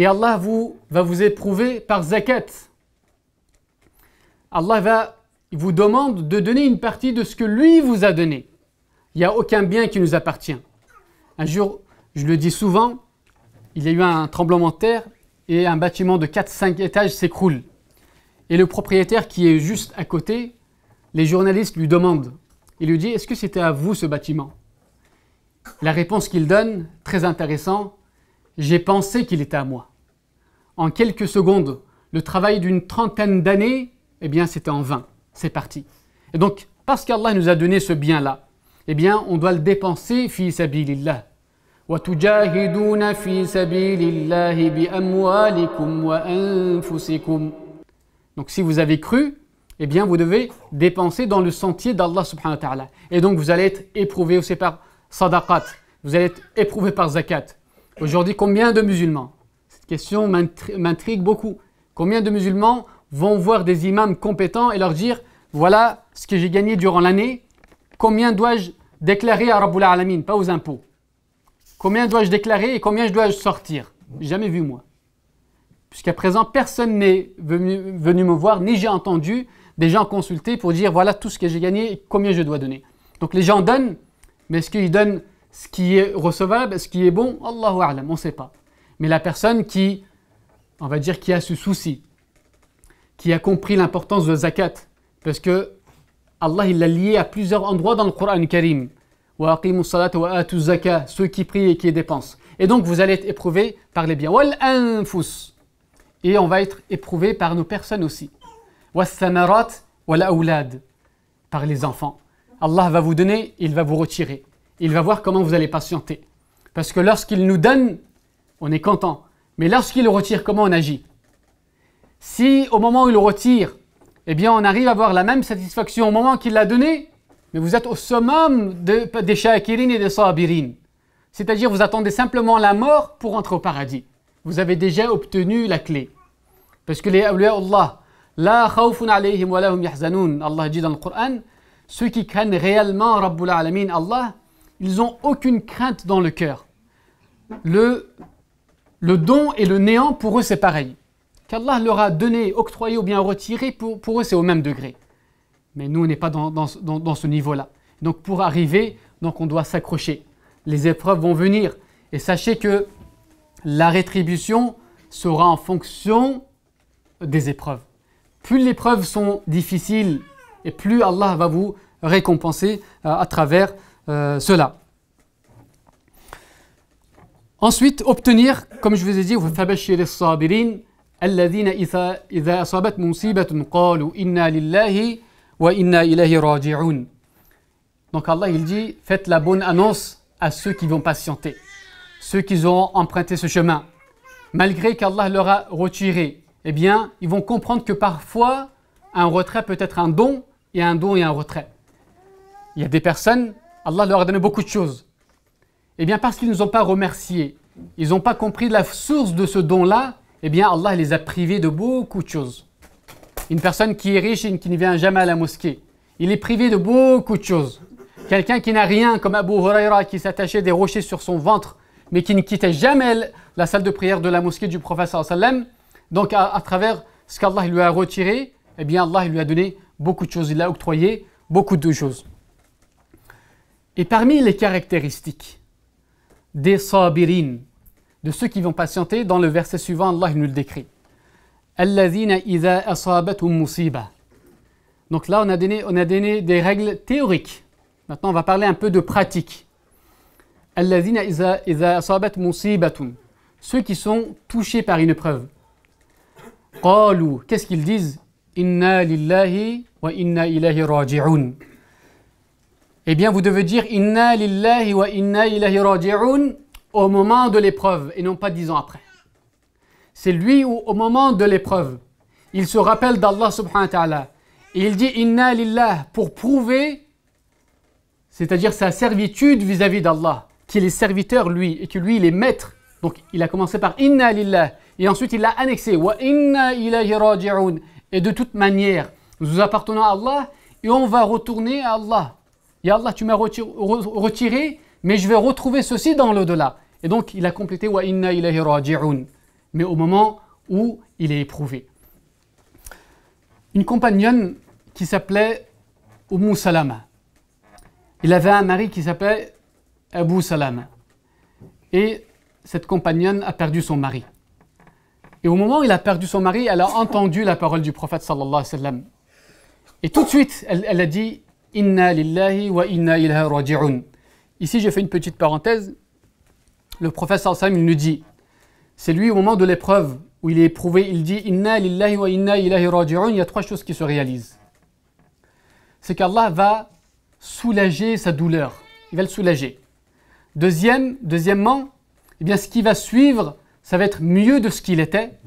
Et Allah vous, va vous éprouver par zakat. Allah va, vous demande de donner une partie de ce que lui vous a donné. Il n'y a aucun bien qui nous appartient. Un jour, je le dis souvent, il y a eu un tremblement de terre et un bâtiment de 4-5 étages s'écroule. Et le propriétaire qui est juste à côté, les journalistes lui demandent, il lui dit, est-ce que c'était à vous ce bâtiment La réponse qu'il donne, très intéressant, j'ai pensé qu'il était à moi. En quelques secondes, le travail d'une trentaine d'années, eh bien c'était en vain, c'est parti. Et donc, parce qu'Allah nous a donné ce bien-là, eh bien on doit le dépenser, fi sabilillah. وتجاهدون في bi amwalikum wa وأنفسكم. Donc si vous avez cru, eh bien vous devez dépenser dans le sentier d'Allah subhanahu wa ta'ala. Et donc vous allez être éprouvé aussi par sadaqat, vous allez être éprouvé par zakat. Aujourd'hui, combien de musulmans Cette question m'intrigue beaucoup. Combien de musulmans vont voir des imams compétents et leur dire voilà ce que j'ai gagné durant l'année, combien dois-je déclarer à Rabbul Alamin, pas aux impôts Combien dois-je déclarer et combien dois-je sortir Jamais vu moi. Puisqu'à présent, personne n'est venu, me voir, ni j'ai entendu des gens consultés pour dire voilà tout ce que j'ai gagné et combien je dois donner. Donc les gens donnent, mais est-ce qu'ils donnent ce qui est recevable, ce qui est bon Allahu A'lam, on ne sait pas. Mais la personne qui, on va dire, qui a ce souci, qui a compris l'importance de zakat, parce que Allah il l'a lié à plusieurs endroits dans le Coran Karim. Wa salat ceux qui prient et qui dépensent. Et donc vous allez être éprouvés par les biens. Wal Et on va être éprouvés par nos personnes aussi par les enfants. Allah va vous donner, il va vous retirer. Il va voir comment vous allez patienter. Parce que lorsqu'il nous donne, on est content. Mais lorsqu'il retire, comment on agit Si au moment où il retire, eh bien on arrive à avoir la même satisfaction au moment qu'il l'a donné, mais vous êtes au summum des shakirin et des sabirin. C'est-à-dire vous attendez simplement la mort pour entrer au paradis. Vous avez déjà obtenu la clé. Parce que les Allah, la khawfun alayhim wa lahum yahzanun. Allah dit dans le Coran ceux qui craignent réellement Rabbul Alamin, Allah, ils n'ont aucune crainte dans le cœur. Le, le don et le néant, pour eux, c'est pareil. Qu'Allah leur a donné, octroyé ou bien retiré, pour, pour eux, c'est au même degré. Mais nous, on n'est pas dans, dans ce niveau-là. Donc, pour arriver, donc on doit s'accrocher. Les épreuves vont venir. Et sachez que la rétribution sera en fonction des épreuves plus les preuves sont difficiles et plus Allah va vous récompenser euh, à travers euh, cela. Ensuite, obtenir, comme je vous ai dit, vous sabirin inna wa inna Donc Allah il dit faites la bonne annonce à ceux qui vont patienter, ceux qui ont emprunté ce chemin, malgré qu'Allah leur a retiré eh bien, ils vont comprendre que parfois, un retrait peut être un don, et un don et un retrait. Il y a des personnes, Allah leur a donné beaucoup de choses. Eh bien, parce qu'ils ne nous ont pas remerciés, ils n'ont pas compris la source de ce don-là, eh bien, Allah les a privés de beaucoup de choses. Une personne qui est riche et qui ne vient jamais à la mosquée, il est privé de beaucoup de choses. Quelqu'un qui n'a rien, comme Abu Huraira, qui s'attachait des rochers sur son ventre, mais qui ne quittait jamais la salle de prière de la mosquée du prophète sallallahu donc à, travers ce qu'Allah lui a retiré, eh bien Allah lui a donné beaucoup de choses, il a octroyé beaucoup de choses. Et parmi les caractéristiques des sabirin, de ceux qui vont patienter, dans le verset suivant, Allah nous le décrit. Donc là, on a, donné, on a donné des règles théoriques. Maintenant, on va parler un peu de pratique. Ceux qui sont touchés par une épreuve qu'est-ce qu'ils disent Inna lillahi wa inna ilahi raji'un. Eh bien, vous devez dire Inna lillahi wa inna ilahi raji'un au moment de l'épreuve et non pas dix ans après. C'est lui où, au moment de l'épreuve, il se rappelle d'Allah subhanahu wa ta'ala. Et il dit Inna pour prouver, c'est-à-dire sa servitude vis-à-vis d'Allah, qu'il est serviteur lui et que lui il est maître donc il a commencé par Inna lillah et ensuite il l'a annexé Wa inna Et de toute manière, nous appartenons à Allah et on va retourner à Allah. Ya Allah, tu m'as retiré, mais je vais retrouver ceci dans l'au-delà. Et donc il a complété Wa inna ilayhi raji'un. Mais au moment où il est éprouvé. Une compagnonne qui s'appelait Umm Salama. Il avait un mari qui s'appelait Abu Salam Et cette compagnonne a perdu son mari. Et au moment où il a perdu son mari, elle a entendu la parole du prophète sallallahu Et tout de suite, elle, a dit Inna lillahi wa inna ilaha raji'un. Ici, j'ai fait une petite parenthèse. Le prophète sallallahu alayhi wa il nous dit c'est lui au moment de l'épreuve où il est éprouvé, il dit Inna lillahi wa inna ilha raji'un. Il y a trois choses qui se réalisent. C'est qu'Allah va soulager sa douleur. Il va le soulager. Deuxième, deuxièmement, eh bien ce qui va suivre, ça va être mieux de ce qu'il était.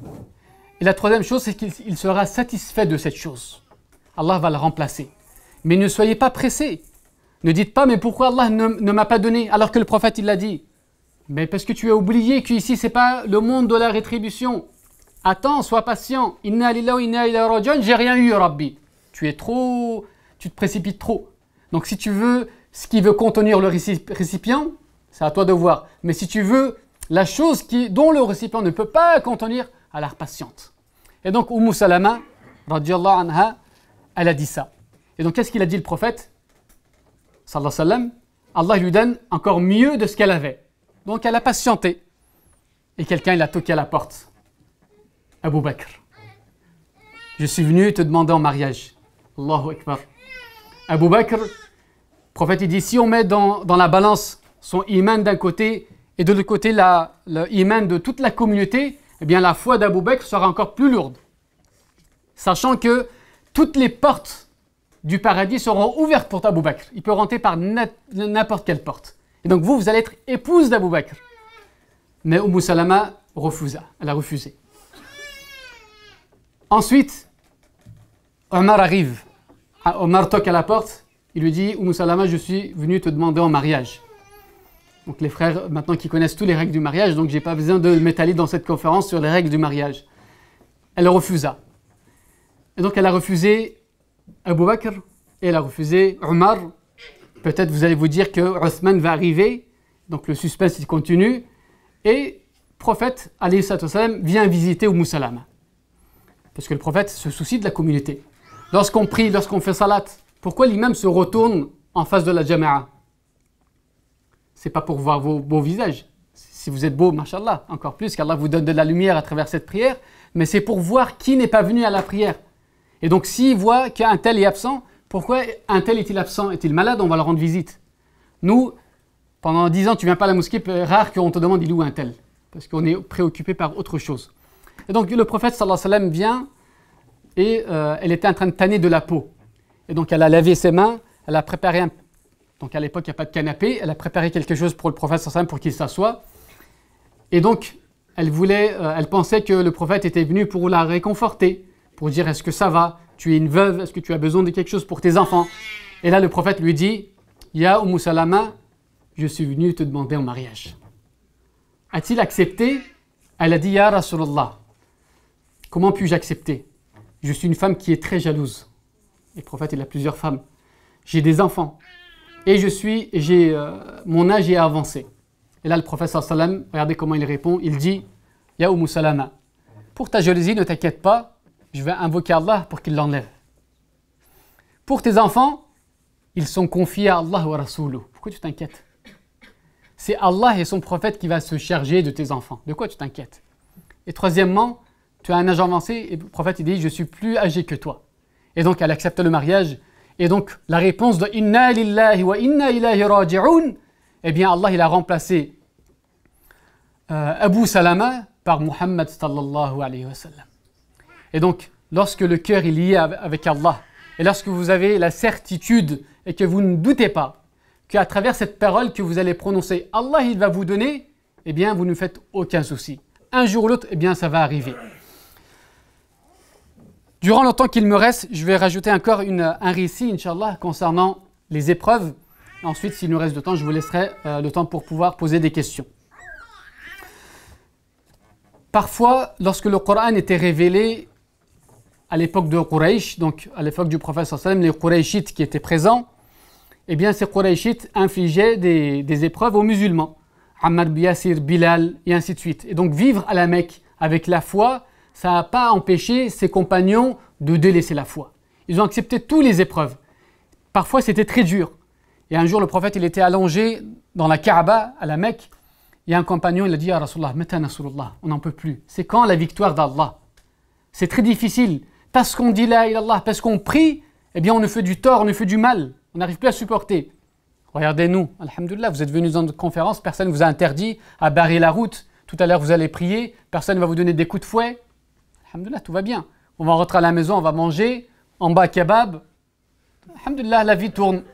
Et la troisième chose, c'est qu'il sera satisfait de cette chose. Allah va le remplacer. Mais ne soyez pas pressés. Ne dites pas, mais pourquoi Allah ne, m'a pas donné alors que le prophète il l'a dit Mais parce que tu as oublié qu'ici, ce n'est pas le monde de la rétribution. Attends, sois patient. Inna lillahi inna ilayhi j'ai rien eu, Rabbi. Tu es trop. Tu te précipites trop. Donc si tu veux ce qui veut contenir le récipient, c'est à toi de voir. Mais si tu veux la chose qui, dont le récipient ne peut pas contenir à l'art patiente. Et donc, Umm Salama, anha, elle a dit ça. Et donc, qu'est-ce qu'il a dit le prophète Sallallahu Allah lui donne encore mieux de ce qu'elle avait. Donc, elle a patienté. Et quelqu'un, il a toqué à la porte. Abu Bakr. Je suis venu te demander en mariage. Allahu Akbar. Abu Bakr, prophète, il dit si on met dans, dans la balance son iman d'un côté et de l'autre côté mène de toute la communauté, eh bien la foi d'Abou Bakr sera encore plus lourde. Sachant que toutes les portes du paradis seront ouvertes pour Abou Bakr. Il peut rentrer par n'importe quelle porte. Et donc vous, vous allez être épouse d'Abou Bakr. Mais Umm Salama refusa, elle a refusé. Ensuite, Omar arrive. Ah, Omar toque à la porte, il lui dit Umm Salama, je suis venu te demander en mariage. Donc les frères, maintenant qui connaissent tous les règles du mariage, donc j'ai pas besoin de m'étaler dans cette conférence sur les règles du mariage. Elle refusa. Et donc elle a refusé Abu Bakr et elle a refusé Omar. Peut-être vous allez vous dire que Othman va arriver, donc le suspense il continue. Et prophète alayhi vient visiter Oumu Salam. Parce que le prophète se soucie de la communauté. Lorsqu'on prie, lorsqu'on fait salat, pourquoi l'imam se retourne en face de la jama'a c'est pas pour voir vos beaux visages. Si vous êtes beau, mashallah, encore plus, qu'Allah vous donne de la lumière à travers cette prière, mais c'est pour voir qui n'est pas venu à la prière. Et donc s'il voit qu'un tel est absent, pourquoi un tel est-il absent Est-il malade On va le rendre visite. Nous, pendant dix ans, tu viens pas à la mosquée, euh, rare qu'on te demande il est où un tel, parce qu'on est préoccupé par autre chose. Et donc le prophète sallallahu alayhi wa sallam vient et euh, elle était en train de tanner de la peau. Et donc elle a lavé ses mains, elle a préparé un donc à l'époque, il n'y a pas de canapé. Elle a préparé quelque chose pour le prophète pour qu'il s'assoie. Et donc, elle, voulait, euh, elle pensait que le prophète était venu pour la réconforter, pour dire est-ce que ça va Tu es une veuve, est-ce que tu as besoin de quelque chose pour tes enfants Et là, le prophète lui dit, Ya Salama, je suis venu te demander en mariage. A-t-il accepté Elle a dit Ya Rasulallah, comment puis-je accepter Je suis une femme qui est très jalouse. Et le prophète, il a plusieurs femmes. J'ai des enfants et je suis, j'ai, euh, mon âge est avancé. Et là, le professeur Salam, regardez comment il répond, il dit, Ya pour ta jalousie, ne t'inquiète pas, je vais invoquer Allah pour qu'il l'enlève. Pour tes enfants, ils sont confiés à Allah ou à Pourquoi tu t'inquiètes C'est Allah et son prophète qui va se charger de tes enfants. De quoi tu t'inquiètes Et troisièmement, tu as un âge avancé et le prophète il dit, je suis plus âgé que toi. Et donc, elle accepte le mariage et donc, la réponse de Inna lillahi wa inna ilahi raji'un, eh bien, Allah, il a remplacé euh, Abu Salama par Muhammad sallallahu alayhi wa sallam. Et donc, lorsque le cœur est lié avec Allah, et lorsque vous avez la certitude et que vous ne doutez pas qu'à travers cette parole que vous allez prononcer, Allah, il va vous donner, eh bien, vous ne faites aucun souci. Un jour ou l'autre, eh bien, ça va arriver. Durant le temps qu'il me reste, je vais rajouter encore une, un récit, Inch'Allah, concernant les épreuves. Ensuite, s'il nous reste de temps, je vous laisserai euh, le temps pour pouvoir poser des questions. Parfois, lorsque le Coran était révélé à l'époque de Quraysh, donc à l'époque du prophète les Qurayshites qui étaient présents, eh bien ces Qurayshites infligeaient des, des épreuves aux musulmans. Ammar Biasir, Bilal, et ainsi de suite. Et donc vivre à la Mecque avec la foi ça n'a pas empêché ses compagnons de délaisser la foi. Ils ont accepté toutes les épreuves. Parfois, c'était très dur. Et un jour, le prophète, il était allongé dans la Kaaba, à la Mecque. Et un compagnon, il a dit à Rasulullah, on n'en peut plus. C'est quand la victoire d'Allah C'est très difficile. Parce qu'on dit là, Allah, parce qu'on prie, eh bien, on ne fait du tort, on ne fait du mal. On n'arrive plus à supporter. Regardez-nous, Alhamdulillah, vous êtes venus dans notre conférence, personne ne vous a interdit à barrer la route. Tout à l'heure, vous allez prier, personne ne va vous donner des coups de fouet, Alhamdulillah, tout va bien. On va rentrer à la maison, on va manger, en bas kebab. Alhamdulillah, la vie tourne.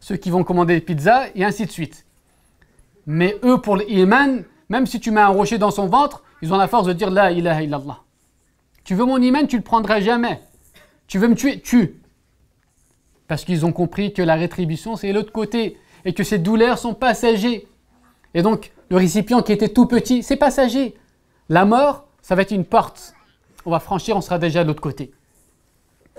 Ceux qui vont commander des pizzas et ainsi de suite. Mais eux, pour l'iman, même si tu mets un rocher dans son ventre, ils ont la force de dire La ilaha illallah. Tu veux mon iman, tu le prendras jamais. Tu veux me tuer, tue. Parce qu'ils ont compris que la rétribution, c'est l'autre côté. Et que ces douleurs sont passagers. Et donc, le récipient qui était tout petit, c'est passager. La mort, ça va être une porte on va franchir, on sera déjà de l'autre côté.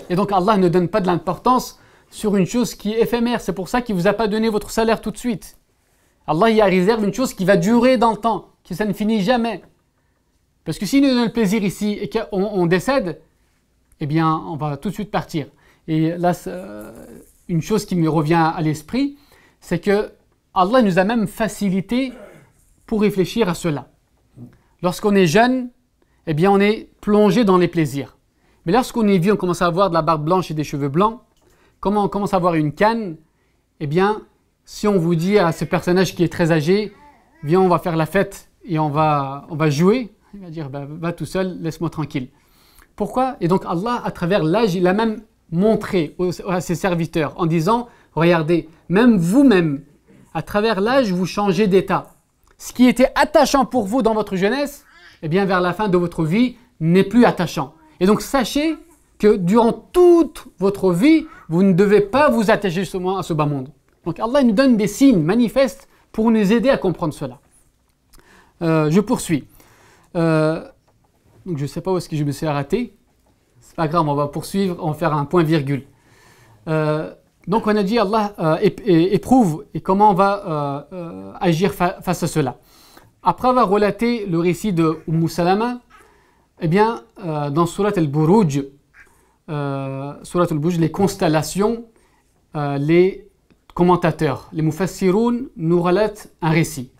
Et donc Allah ne donne pas de l'importance sur une chose qui est éphémère. C'est pour ça qu'il ne vous a pas donné votre salaire tout de suite. Allah y a réserve une chose qui va durer dans le temps, que ça ne finit jamais. Parce que si nous donne le plaisir ici et qu'on on décède, eh bien, on va tout de suite partir. Et là, euh, une chose qui me revient à l'esprit, c'est que Allah nous a même facilité pour réfléchir à cela. Lorsqu'on est jeune, eh bien, on est plongé dans les plaisirs. Mais lorsqu'on est vieux, on commence à avoir de la barbe blanche et des cheveux blancs, comment on commence à avoir une canne, eh bien, si on vous dit à ce personnage qui est très âgé, viens, on va faire la fête et on va, jouer, il va dire, bah, va tout seul, laisse-moi tranquille. Pourquoi Et donc Allah, à travers l'âge, il a même montré à ses serviteurs en disant, regardez, même vous-même, à travers l'âge, vous changez d'état. Ce qui était attachant pour vous dans votre jeunesse, eh bien vers la fin de votre vie n'est plus attachant. Et donc sachez que durant toute votre vie, vous ne devez pas vous attacher justement à ce bas monde. Donc Allah nous donne des signes manifestes pour nous aider à comprendre cela. Euh, je poursuis. Euh, donc je ne sais pas où est-ce que je me suis arrêté. C'est pas grave, on va poursuivre, on va faire un point virgule. Euh, donc on a dit Allah éprouve et comment on va agir face à cela. Après avoir relaté le récit de Umm Salama, eh bien, euh, dans Surat al-Buruj, euh, al-Buruj, les constellations, euh, les commentateurs, les mufassiroun, nous relatent un récit.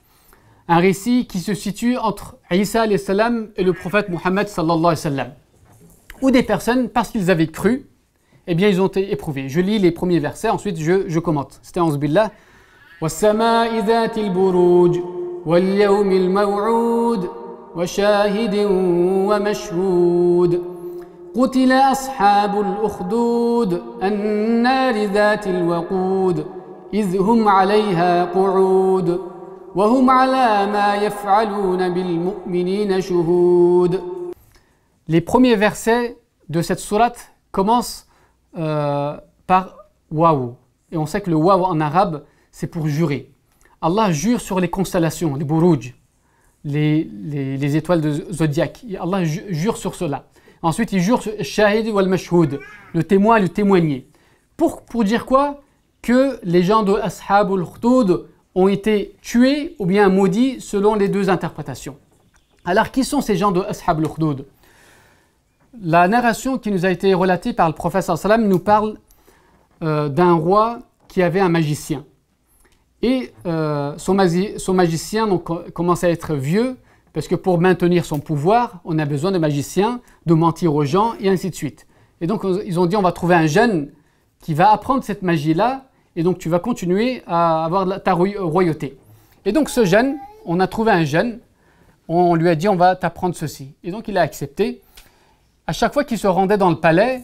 Un récit qui se situe entre Isa salam et le prophète Muhammad sallallahu alayhi sallam. Où des personnes, parce qu'ils avaient cru, eh bien, ils ont été éprouvés. Je lis les premiers versets, ensuite je, je commente. C'était en » واليوم الموعود وشاهد ومشهود قتل أصحاب الأخدود النار ذات الوقود إذ هم عليها قعود وهم على ما يفعلون بالمؤمنين شهود Les premiers versets de cette sourate commencent euh, par waouh. Et on sait que le waouh en arabe, c'est pour jurer. Allah jure sur les constellations, les buruj, les, étoiles de zodiaque. Allah jure sur cela. Ensuite, il jure sur shahid wal Mashhud, le témoin le témoigné. Pour, dire quoi Que les gens de Ashab al ont été tués ou bien maudits selon les deux interprétations. Alors, qui sont ces gens de Ashab al La narration qui nous a été relatée par le prophète nous parle euh, d'un roi qui avait un magicien. Et euh, son, son, magicien donc, euh, commence à être vieux, parce que pour maintenir son pouvoir, on a besoin de magiciens, de mentir aux gens, et ainsi de suite. Et donc, ils ont dit, on va trouver un jeune qui va apprendre cette magie-là, et donc tu vas continuer à avoir ta royauté. Et donc, ce jeune, on a trouvé un jeune, on lui a dit, on va t'apprendre ceci. Et donc, il a accepté. À chaque fois qu'il se rendait dans le palais,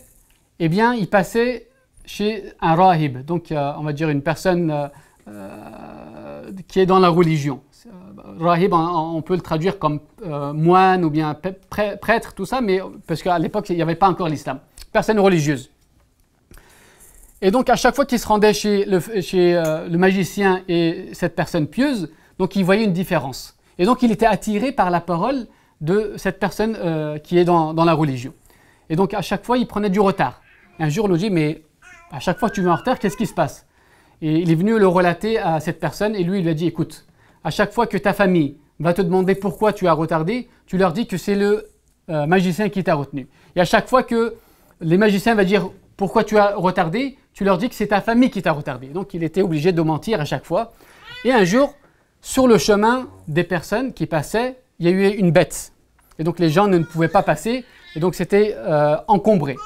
eh bien, il passait chez un rahib, donc euh, on va dire une personne... Euh, qui est dans la religion. Euh, Rahib, on, peut le traduire comme euh, moine ou bien prêtre, tout ça, mais parce qu'à l'époque, il n'y avait pas encore l'islam. Personne religieuse. Et donc, à chaque fois qu'il se rendait chez, le, magicien et cette personne pieuse, donc il voyait une différence. Et donc, il était attiré par la parole de cette personne qui est dans, la religion. Et donc, à chaque fois, il prenait du retard. un jour, on lui dit, mais à chaque fois que tu viens en retard, qu'est-ce qui se passe et il est venu le relater à cette personne et lui, il lui a dit, écoute, à chaque fois que ta famille va te demander pourquoi tu as retardé, tu leur dis que c'est le euh, magicien qui t'a retenu. Et à chaque fois que les magiciens vont dire pourquoi tu as retardé, tu leur dis que c'est ta famille qui t'a retardé. Donc il était obligé de mentir à chaque fois. Et un jour, sur le chemin des personnes qui passaient, il y a eu une bête. Et donc les gens ne pouvaient pas passer, et donc c'était euh, encombré.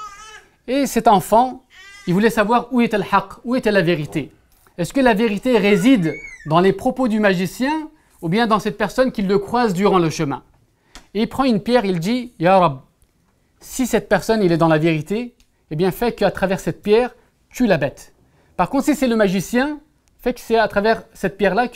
Et cet enfant, il voulait savoir où était le haq, où était la vérité. Est-ce que la vérité réside dans les propos du magicien ou bien dans cette personne qu'il le croise durant le chemin Et il prend une pierre, il dit Ya Rab, si cette personne il est dans la vérité, eh bien fais qu'à travers cette pierre, tue la bête. Par contre, si c'est le magicien, fais que c'est à travers cette pierre-là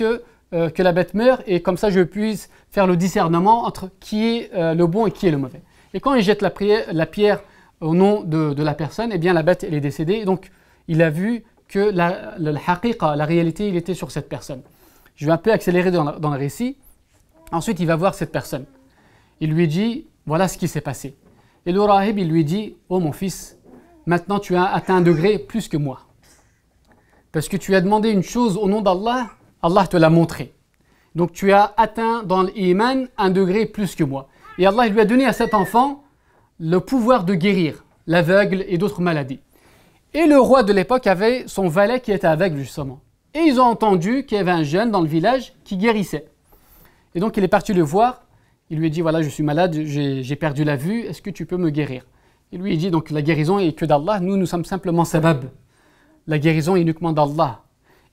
euh, que, la bête meurt et comme ça je puisse faire le discernement entre qui est euh, le bon et qui est le mauvais. Et quand il jette la, la pierre au nom de, de, la personne, eh bien la bête elle est décédée. Donc il a vu que la, la, réalité, il était sur cette personne. Je vais un peu accélérer dans, le récit. Ensuite, il va voir cette personne. Il lui dit, voilà ce qui s'est passé. Et le rahib, il lui dit, oh mon fils, maintenant tu as atteint un degré plus que moi. Parce que tu as demandé une chose au nom d'Allah, Allah te l'a montré. Donc tu as atteint dans l'iman un degré plus que moi. Et Allah lui a donné à cet enfant le pouvoir de guérir l'aveugle et d'autres maladies. Et le roi de l'époque avait son valet qui était avec, justement. Et ils ont entendu qu'il y avait un jeune dans le village qui guérissait. Et donc il est parti le voir. Il lui a dit Voilà, je suis malade, j'ai perdu la vue, est-ce que tu peux me guérir Il lui a dit Donc la guérison est que d'Allah, nous, nous sommes simplement sabab. La guérison est uniquement d'Allah.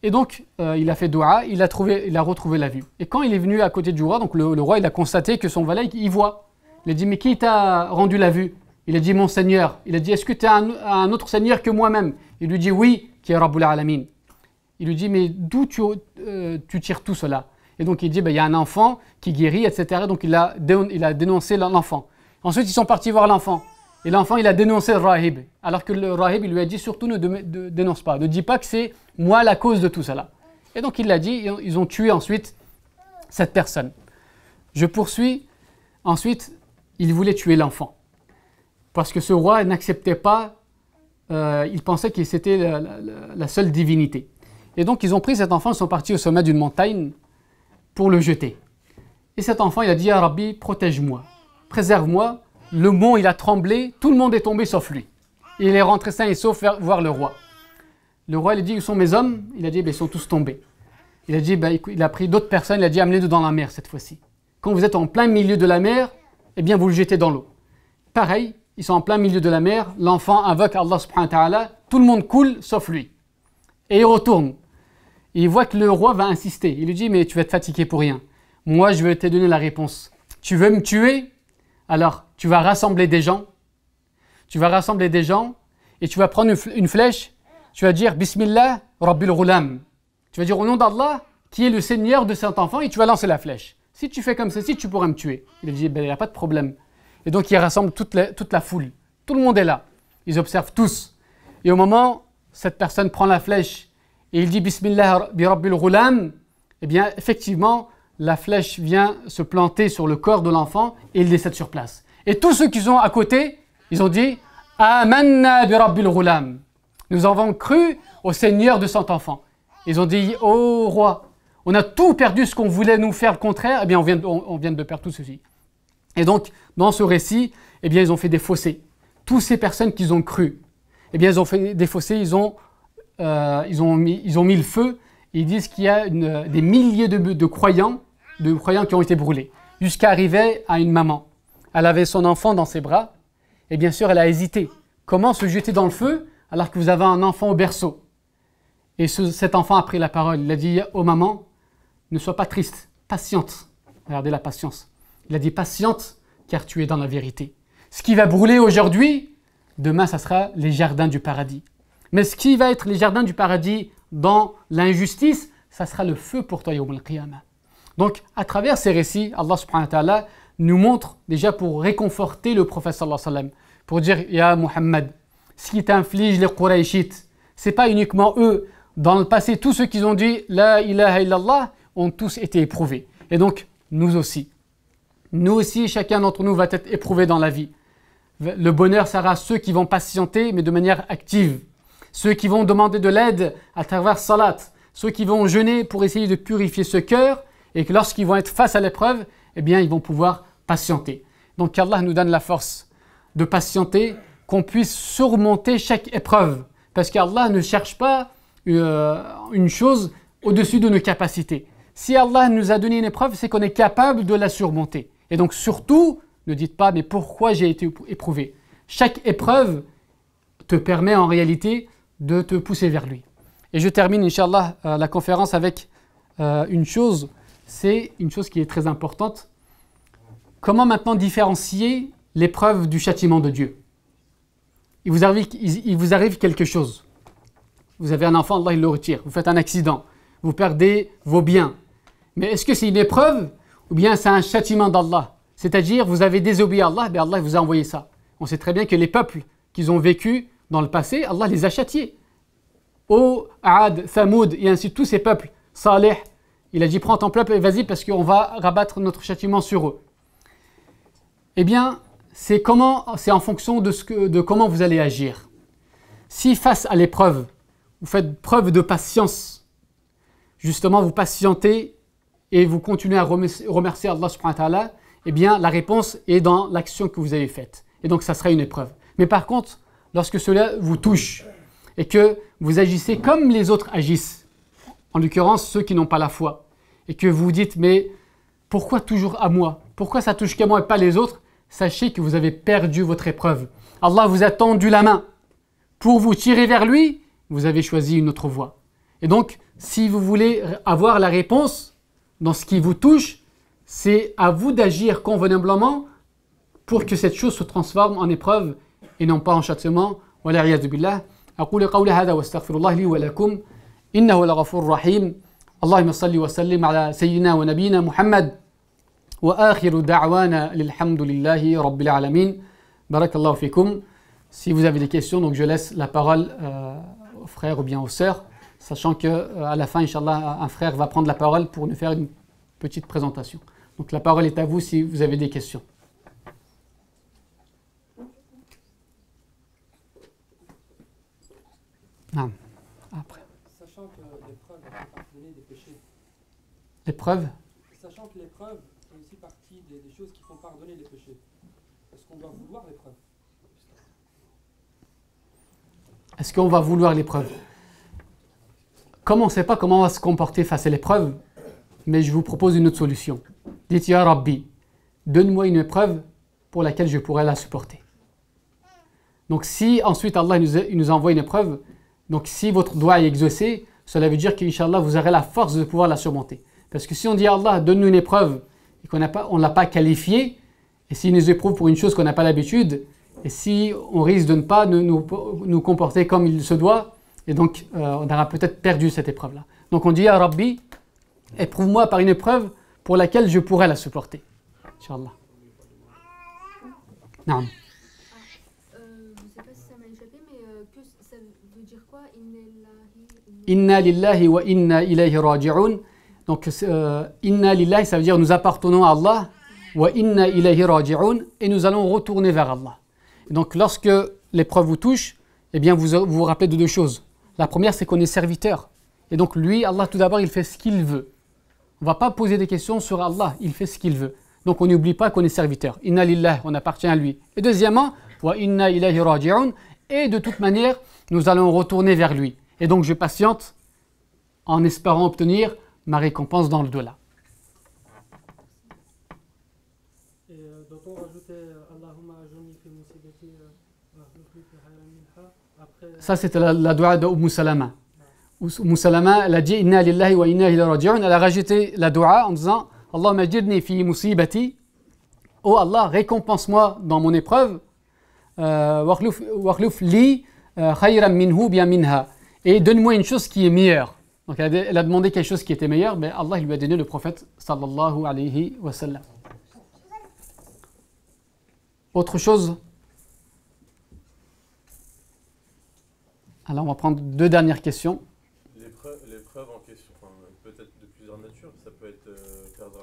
Et donc euh, il a fait dua, il a, trouvé, il a retrouvé la vue. Et quand il est venu à côté du roi, donc le, roi, il a constaté que son valet, y voit. Il a dit Mais qui t'a rendu la vue il a dit mon Seigneur. Il a dit est-ce que tu as un, autre Seigneur que moi-même Il lui dit oui, qui est Rabbul Alamin. Il lui dit mais d'où tu, euh, tires tout cela Et donc il dit ben, il y a un enfant qui guérit, etc. Donc il a, il a dénoncé l'enfant. Ensuite ils sont partis voir l'enfant. Et l'enfant il a dénoncé le rahib. Alors que le rahib il lui a dit surtout ne dénonce pas, ne dis pas que c'est moi la cause de tout cela. Et donc il l'a dit, ils ont tué ensuite cette personne. Je poursuis. Ensuite, il voulait tuer l'enfant. Parce que ce roi n'acceptait pas, euh, il pensait que c'était la, seule divinité. Et donc ils ont pris cet enfant, ils sont partis au sommet d'une montagne pour le jeter. Et cet enfant, il a dit à ah, Rabbi, protège-moi, préserve-moi. Le mont, il a tremblé, tout le monde est tombé sauf lui. Et il est rentré sain et sauf voir le roi. Le roi, il a dit, où sont mes hommes Il a dit, ben, ils sont tous tombés. Il a dit, ben, il a pris d'autres personnes, il a dit, amenez-nous dans la mer cette fois-ci. Quand vous êtes en plein milieu de la mer, eh bien, vous le jetez dans l'eau. Pareil, ils sont en plein milieu de la mer, l'enfant invoque Allah subhanahu wa ta'ala, tout le monde coule sauf lui. Et il retourne. il voit que le roi va insister. Il lui dit, mais tu vas être fatiguer pour rien. Moi, je vais te donner la réponse. Tu veux me tuer Alors, tu vas rassembler des gens. Tu vas rassembler des gens et tu vas prendre une flèche. Tu vas dire, Bismillah, Rabbil Roulam. Tu vas dire au nom d'Allah, qui est le Seigneur de cet enfant, et tu vas lancer la flèche. Si tu fais comme ceci, tu pourras me tuer. Il lui dit, ben, il n'y a pas de problème. Et donc, ils rassemblent toute la, foule. Tout le monde est là. Ils observent tous. Et au moment, cette personne prend la flèche et il dit Bismillah Rabbil ghulam. Eh bien, effectivement, la flèche vient se planter sur le corps de l'enfant et il décède sur place. Et tous ceux qui sont à côté, ils ont dit Amanna Rabbil ghulam. Nous avons cru au Seigneur de cet enfant. Ils ont dit Ô oh, roi, on a tout perdu ce qu'on voulait nous faire le contraire, eh bien on vient, on vient de perdre tout ceci. Et donc, dans ce récit, eh bien, ils ont fait des fossés. Toutes ces personnes qu'ils ont crues, eh bien, ils ont fait des fossés, ils ont, euh, mis, ils ont mis le feu. ils disent qu'il y a des milliers de, croyants, de croyants qui ont été brûlés, jusqu'à arriver à une maman. Elle avait son enfant dans ses bras, et bien sûr, elle a hésité. Comment se jeter dans le feu alors que vous avez un enfant au berceau Et cet enfant a pris la parole. Il a dit aux oh, mamans Ne sois pas triste, patiente. Regardez la patience. Il a dit patiente, car tu es dans la vérité. Ce qui va brûler aujourd'hui, demain, ça sera les jardins du paradis. Mais ce qui va être les jardins du paradis dans l'injustice, ça sera le feu pour toi, Yawm Donc, à travers ces récits, Allah subhanahu nous montre déjà pour réconforter le prophète sallallahu pour dire Ya Muhammad, ce qui t'inflige les Quraishites, c'est pas uniquement eux. Dans le passé, tous ceux qui ont dit La ilaha illallah ont tous été éprouvés. Et donc, nous aussi. Nous aussi, chacun d'entre nous va être éprouvé dans la vie. Le bonheur sera à ceux qui vont patienter, mais de manière active. Ceux qui vont demander de l'aide à travers salat. Ceux qui vont jeûner pour essayer de purifier ce cœur et que lorsqu'ils vont être face à l'épreuve, eh bien, ils vont pouvoir patienter. Donc, Allah nous donne la force de patienter, qu'on puisse surmonter chaque épreuve. Parce qu'Allah ne cherche pas euh, une chose au-dessus de nos capacités. Si Allah nous a donné une épreuve, c'est qu'on est capable de la surmonter. Et donc surtout, ne dites pas mais pourquoi j'ai été éprouvé. Chaque épreuve te permet en réalité de te pousser vers lui. Et je termine, Inch'Allah, euh, la conférence avec euh, une chose, c'est une chose qui est très importante. Comment maintenant différencier l'épreuve du châtiment de Dieu il vous, arrive, quelque chose. Vous avez un enfant, Allah il le retire. Vous faites un accident. Vous perdez vos biens. Mais est-ce que c'est une épreuve ou bien c'est un châtiment d'Allah. C'est-à-dire, vous avez désobéi à Allah, ben Allah vous a envoyé ça. On sait très bien que les peuples qu'ils ont vécu dans le passé, Allah les a châtiés. Oh, Aad, Samoud, et ainsi tous ces peuples, Saleh, il a dit prends ton peuple et vas-y parce qu'on va rabattre notre châtiment sur eux. Eh bien, c'est comment, c'est en fonction de comment vous allez agir. Si face à l'épreuve, vous faites preuve de patience, justement vous patientez et vous continuez à remercier Allah subhanahu wa ta'ala, eh bien la réponse est dans l'action que vous avez faite. Et donc ça sera une épreuve. Mais par contre, lorsque cela vous touche et que vous agissez comme les autres agissent, en l'occurrence ceux qui n'ont pas la foi, et que vous vous dites mais pourquoi toujours à moi Pourquoi ça touche qu'à moi et pas les autres Sachez que vous avez perdu votre épreuve. Allah vous a tendu la main. Pour vous tirer vers lui, vous avez choisi une autre voie. Et donc, si vous voulez avoir la réponse, dans ce qui vous touche, c'est à vous d'agir convenablement pour que cette chose se transforme en épreuve et non pas en châtiment. Voilà, riazou billah. Aqouli qawli hadha wa astaghfirullah li Inna Innahu la ghafur rahim. Allahumma salli wa sallim ala Sayyidina wa Nabiyyina Muhammad. Wa akhiru da'wana lilhamdulillahi rabbil alameen. Barakallahu fi Si vous avez des questions, je laisse la parole euh, aux frères ou bien aux sœurs sachant que euh, à la fin, Inch'Allah, un frère va prendre la parole pour nous faire une petite présentation. Donc la parole est à vous si vous avez des questions. Après. Sachant que l'épreuve fait partie des péchés. Sachant que preuves font aussi partie des, des, choses qui font pardonner les péchés. Est-ce qu'on va vouloir l'épreuve Est-ce qu'on va vouloir l'épreuve comme on ne sait pas comment on va se comporter face à l'épreuve, mais je vous propose une autre solution. Dites Ya Rabbi, donne-moi une épreuve pour laquelle je pourrais la supporter. Donc si ensuite Allah nous, envoie une épreuve, donc si votre doigt est exaucé, cela veut dire qu'Inch'Allah vous aurez la force de pouvoir la surmonter. Parce que si on dit à Allah, donne-nous une épreuve et qu'on ne l'a pas qualifiée, et s'il nous éprouve pour une chose qu'on n'a pas l'habitude, et si on risque de ne pas nous comporter comme il se doit, et donc, euh, on aura peut-être perdu cette épreuve-là. Donc, on dit à Rabbi, éprouve-moi par une épreuve pour laquelle je pourrais la supporter. Inch'Allah. Non. Euh, euh, inna lillahi wa inna ilayhi raji'un. Donc, inna lillahi, ça veut dire nous appartenons à Allah. Wa inna ilayhi raji'un. Et nous allons retourner vers Allah. donc, lorsque l'épreuve vous touche, eh bien, vous, vous rappelez de deux choses. La première, c'est qu'on est serviteur. Et donc lui, Allah, tout d'abord, il fait ce qu'il veut. On ne va pas poser des questions sur Allah, il fait ce qu'il veut. Donc on n'oublie pas qu'on est serviteur. Inna lillah, on appartient à lui. Et deuxièmement, wa inna Et de toute manière, nous allons retourner vers lui. Et donc je patiente en espérant obtenir ma récompense dans le delà. Ça, c'était la, la dua de Umm Salama. Umm Salama, elle a dit Inna lillahi wa inna ila raji'un. Elle a rajouté la dua en disant Allahumma jirni fi musibati. Oh Allah, récompense-moi dans mon épreuve. Euh, wakhluf li euh, khayran minhu bi minha. Et donne-moi une chose qui est meilleure. Donc elle a demandé quelque chose qui était meilleur, mais Allah lui a donné le prophète sallallahu alayhi wa sallam. Autre chose Alors, on va prendre deux dernières questions. Les preuves, en question, peut-être de plusieurs natures, ça peut être euh, perdre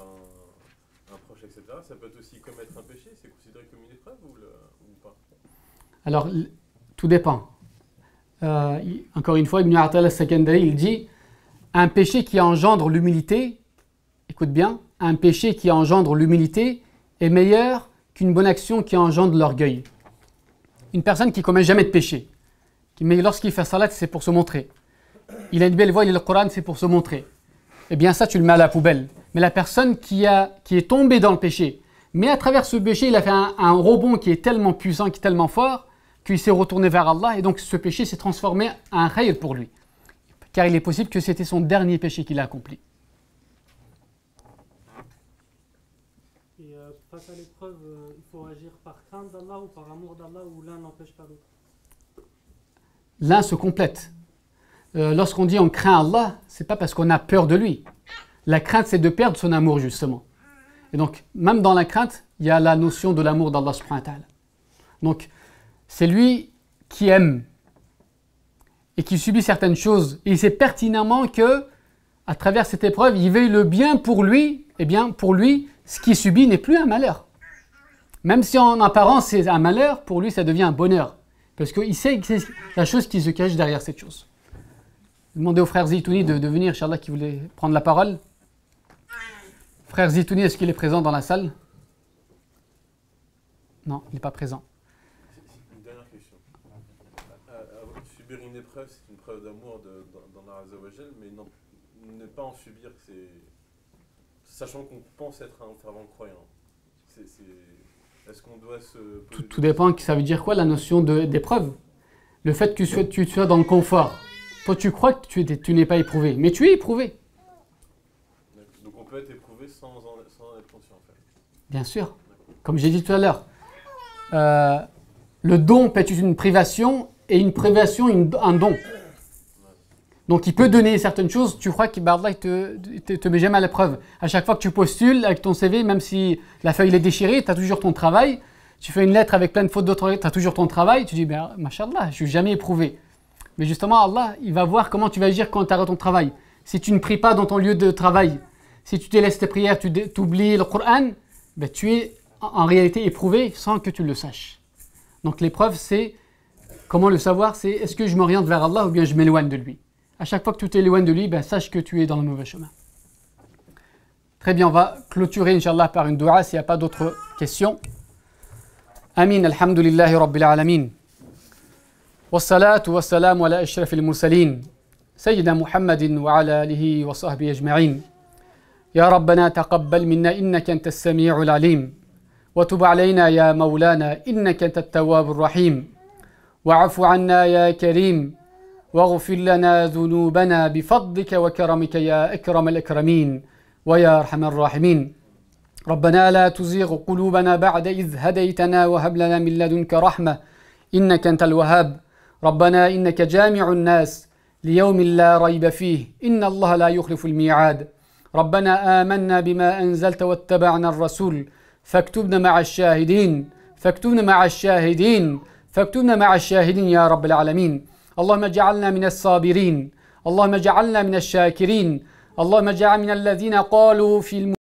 un, proche, etc. Ça peut être aussi commettre un péché, c'est considéré comme une épreuve ou, pas Alors, tout dépend. Euh, encore une fois, Ibn Atal al il dit un péché qui engendre l'humilité, écoute bien, un péché qui engendre l'humilité est meilleur qu'une bonne action qui engendre l'orgueil. Une personne qui commet jamais de péché, mais lorsqu'il fait salat, c'est pour se montrer. Il a une belle voix, il a le Coran, c'est pour se montrer. Eh bien, ça, tu le mets à la poubelle. Mais la personne qui, a, qui est tombée dans le péché, mais à travers ce péché, il a fait un, rebond qui est tellement puissant, qui est tellement fort, qu'il s'est retourné vers Allah et donc ce péché s'est transformé en un khayr pour lui. Car il est possible que c'était son dernier péché qu'il a accompli. Et euh, face à l'épreuve, euh, il faut agir par crainte d'Allah ou par amour d'Allah ou l'un n'empêche pas l'autre l'un se complète. Euh, lorsqu'on dit on craint Allah, c'est pas parce qu'on a peur de lui. La crainte, c'est de perdre son amour, justement. Et donc, même dans la crainte, il y a la notion de l'amour d'Allah subhanahu Donc, c'est lui qui aime et qui subit certaines choses. Et il sait pertinemment que, à travers cette épreuve, il veille le bien pour lui. Et eh bien, pour lui, ce qu'il subit n'est plus un malheur. Même si en apparence c'est un malheur, pour lui ça devient un bonheur. Parce qu'il sait que c'est la chose qui se cache derrière cette chose. Demandez au frère Zitouni de, de venir, Charles qui voulait prendre la parole. Frère Zitouni, est-ce qu'il est présent dans la salle Non, il n'est pas présent. Une dernière question. Euh, subir une épreuve, c'est une preuve d'amour dans la Azzawajal, mais non, ne pas en subir, c'est. Sachant qu'on pense être un fervent croyant. C'est. Est-ce qu'on doit se... Tout, dépend, ça veut dire quoi la notion d'épreuve Le fait que tu, sois dans le confort. Toi, tu crois que tu, tu n'es pas éprouvé, mais tu es éprouvé. Donc on peut être éprouvé sans, être conscient, en fait. Bien sûr. Comme j'ai dit tout à l'heure, euh, le don peut être une privation et une privation un don. Donc il peut donner certaines choses. Tu crois qu'il ne te, te, te, met jamais à l'épreuve. À chaque fois que tu postules avec ton CV, même si la feuille est déchirée, tu as toujours ton travail. Tu fais une lettre avec plein de fautes d'autres tu as toujours ton travail. Tu dis, ben, machallah, je suis jamais éprouvé. Mais justement, Allah, il va voir comment tu vas agir quand tu arrêtes ton travail. Si tu ne pries pas dans ton lieu de travail, si tu délaisses tes prières, tu oublies le Coran, ben, tu es en réalité éprouvé sans que tu le saches. Donc l'épreuve, c'est, comment le savoir, c'est est-ce que je m'oriente vers Allah ou bien je m'éloigne de lui à chaque fois que tu t'éloignes de lui, ben, sache que tu es dans le mauvais chemin. Très bien, on va clôturer, Inch'Allah, par une dua s'il n'y a pas d'autres questions. Amin, Alhamdulillahi Rabbil Alameen. Wassalatu wassalamu ala ashrafil mursalin. Sayyidina Muhammadin wa ala alihi wa sahbihi ajma'in. Ya Rabbana taqabbal minna innaka kent sami'ul alim. Wa tub alayna ya maulana innaka anta tawabur rahim. Wa afu anna ya karim. واغفر لنا ذنوبنا بفضلك وكرمك يا أكرم الأكرمين ويا أرحم الراحمين ربنا لا تزيغ قلوبنا بعد إذ هديتنا وهب لنا من لدنك رحمة إنك أنت الوهاب ربنا إنك جامع الناس ليوم لا ريب فيه إن الله لا يخلف الميعاد ربنا آمنا بما أنزلت واتبعنا الرسول فاكتبنا مع الشاهدين فاكتبنا مع الشاهدين فاكتبنا مع الشاهدين يا رب العالمين اللهم اجعلنا من الصابرين اللهم اجعلنا من الشاكرين اللهم اجعلنا من الذين قالوا في الم...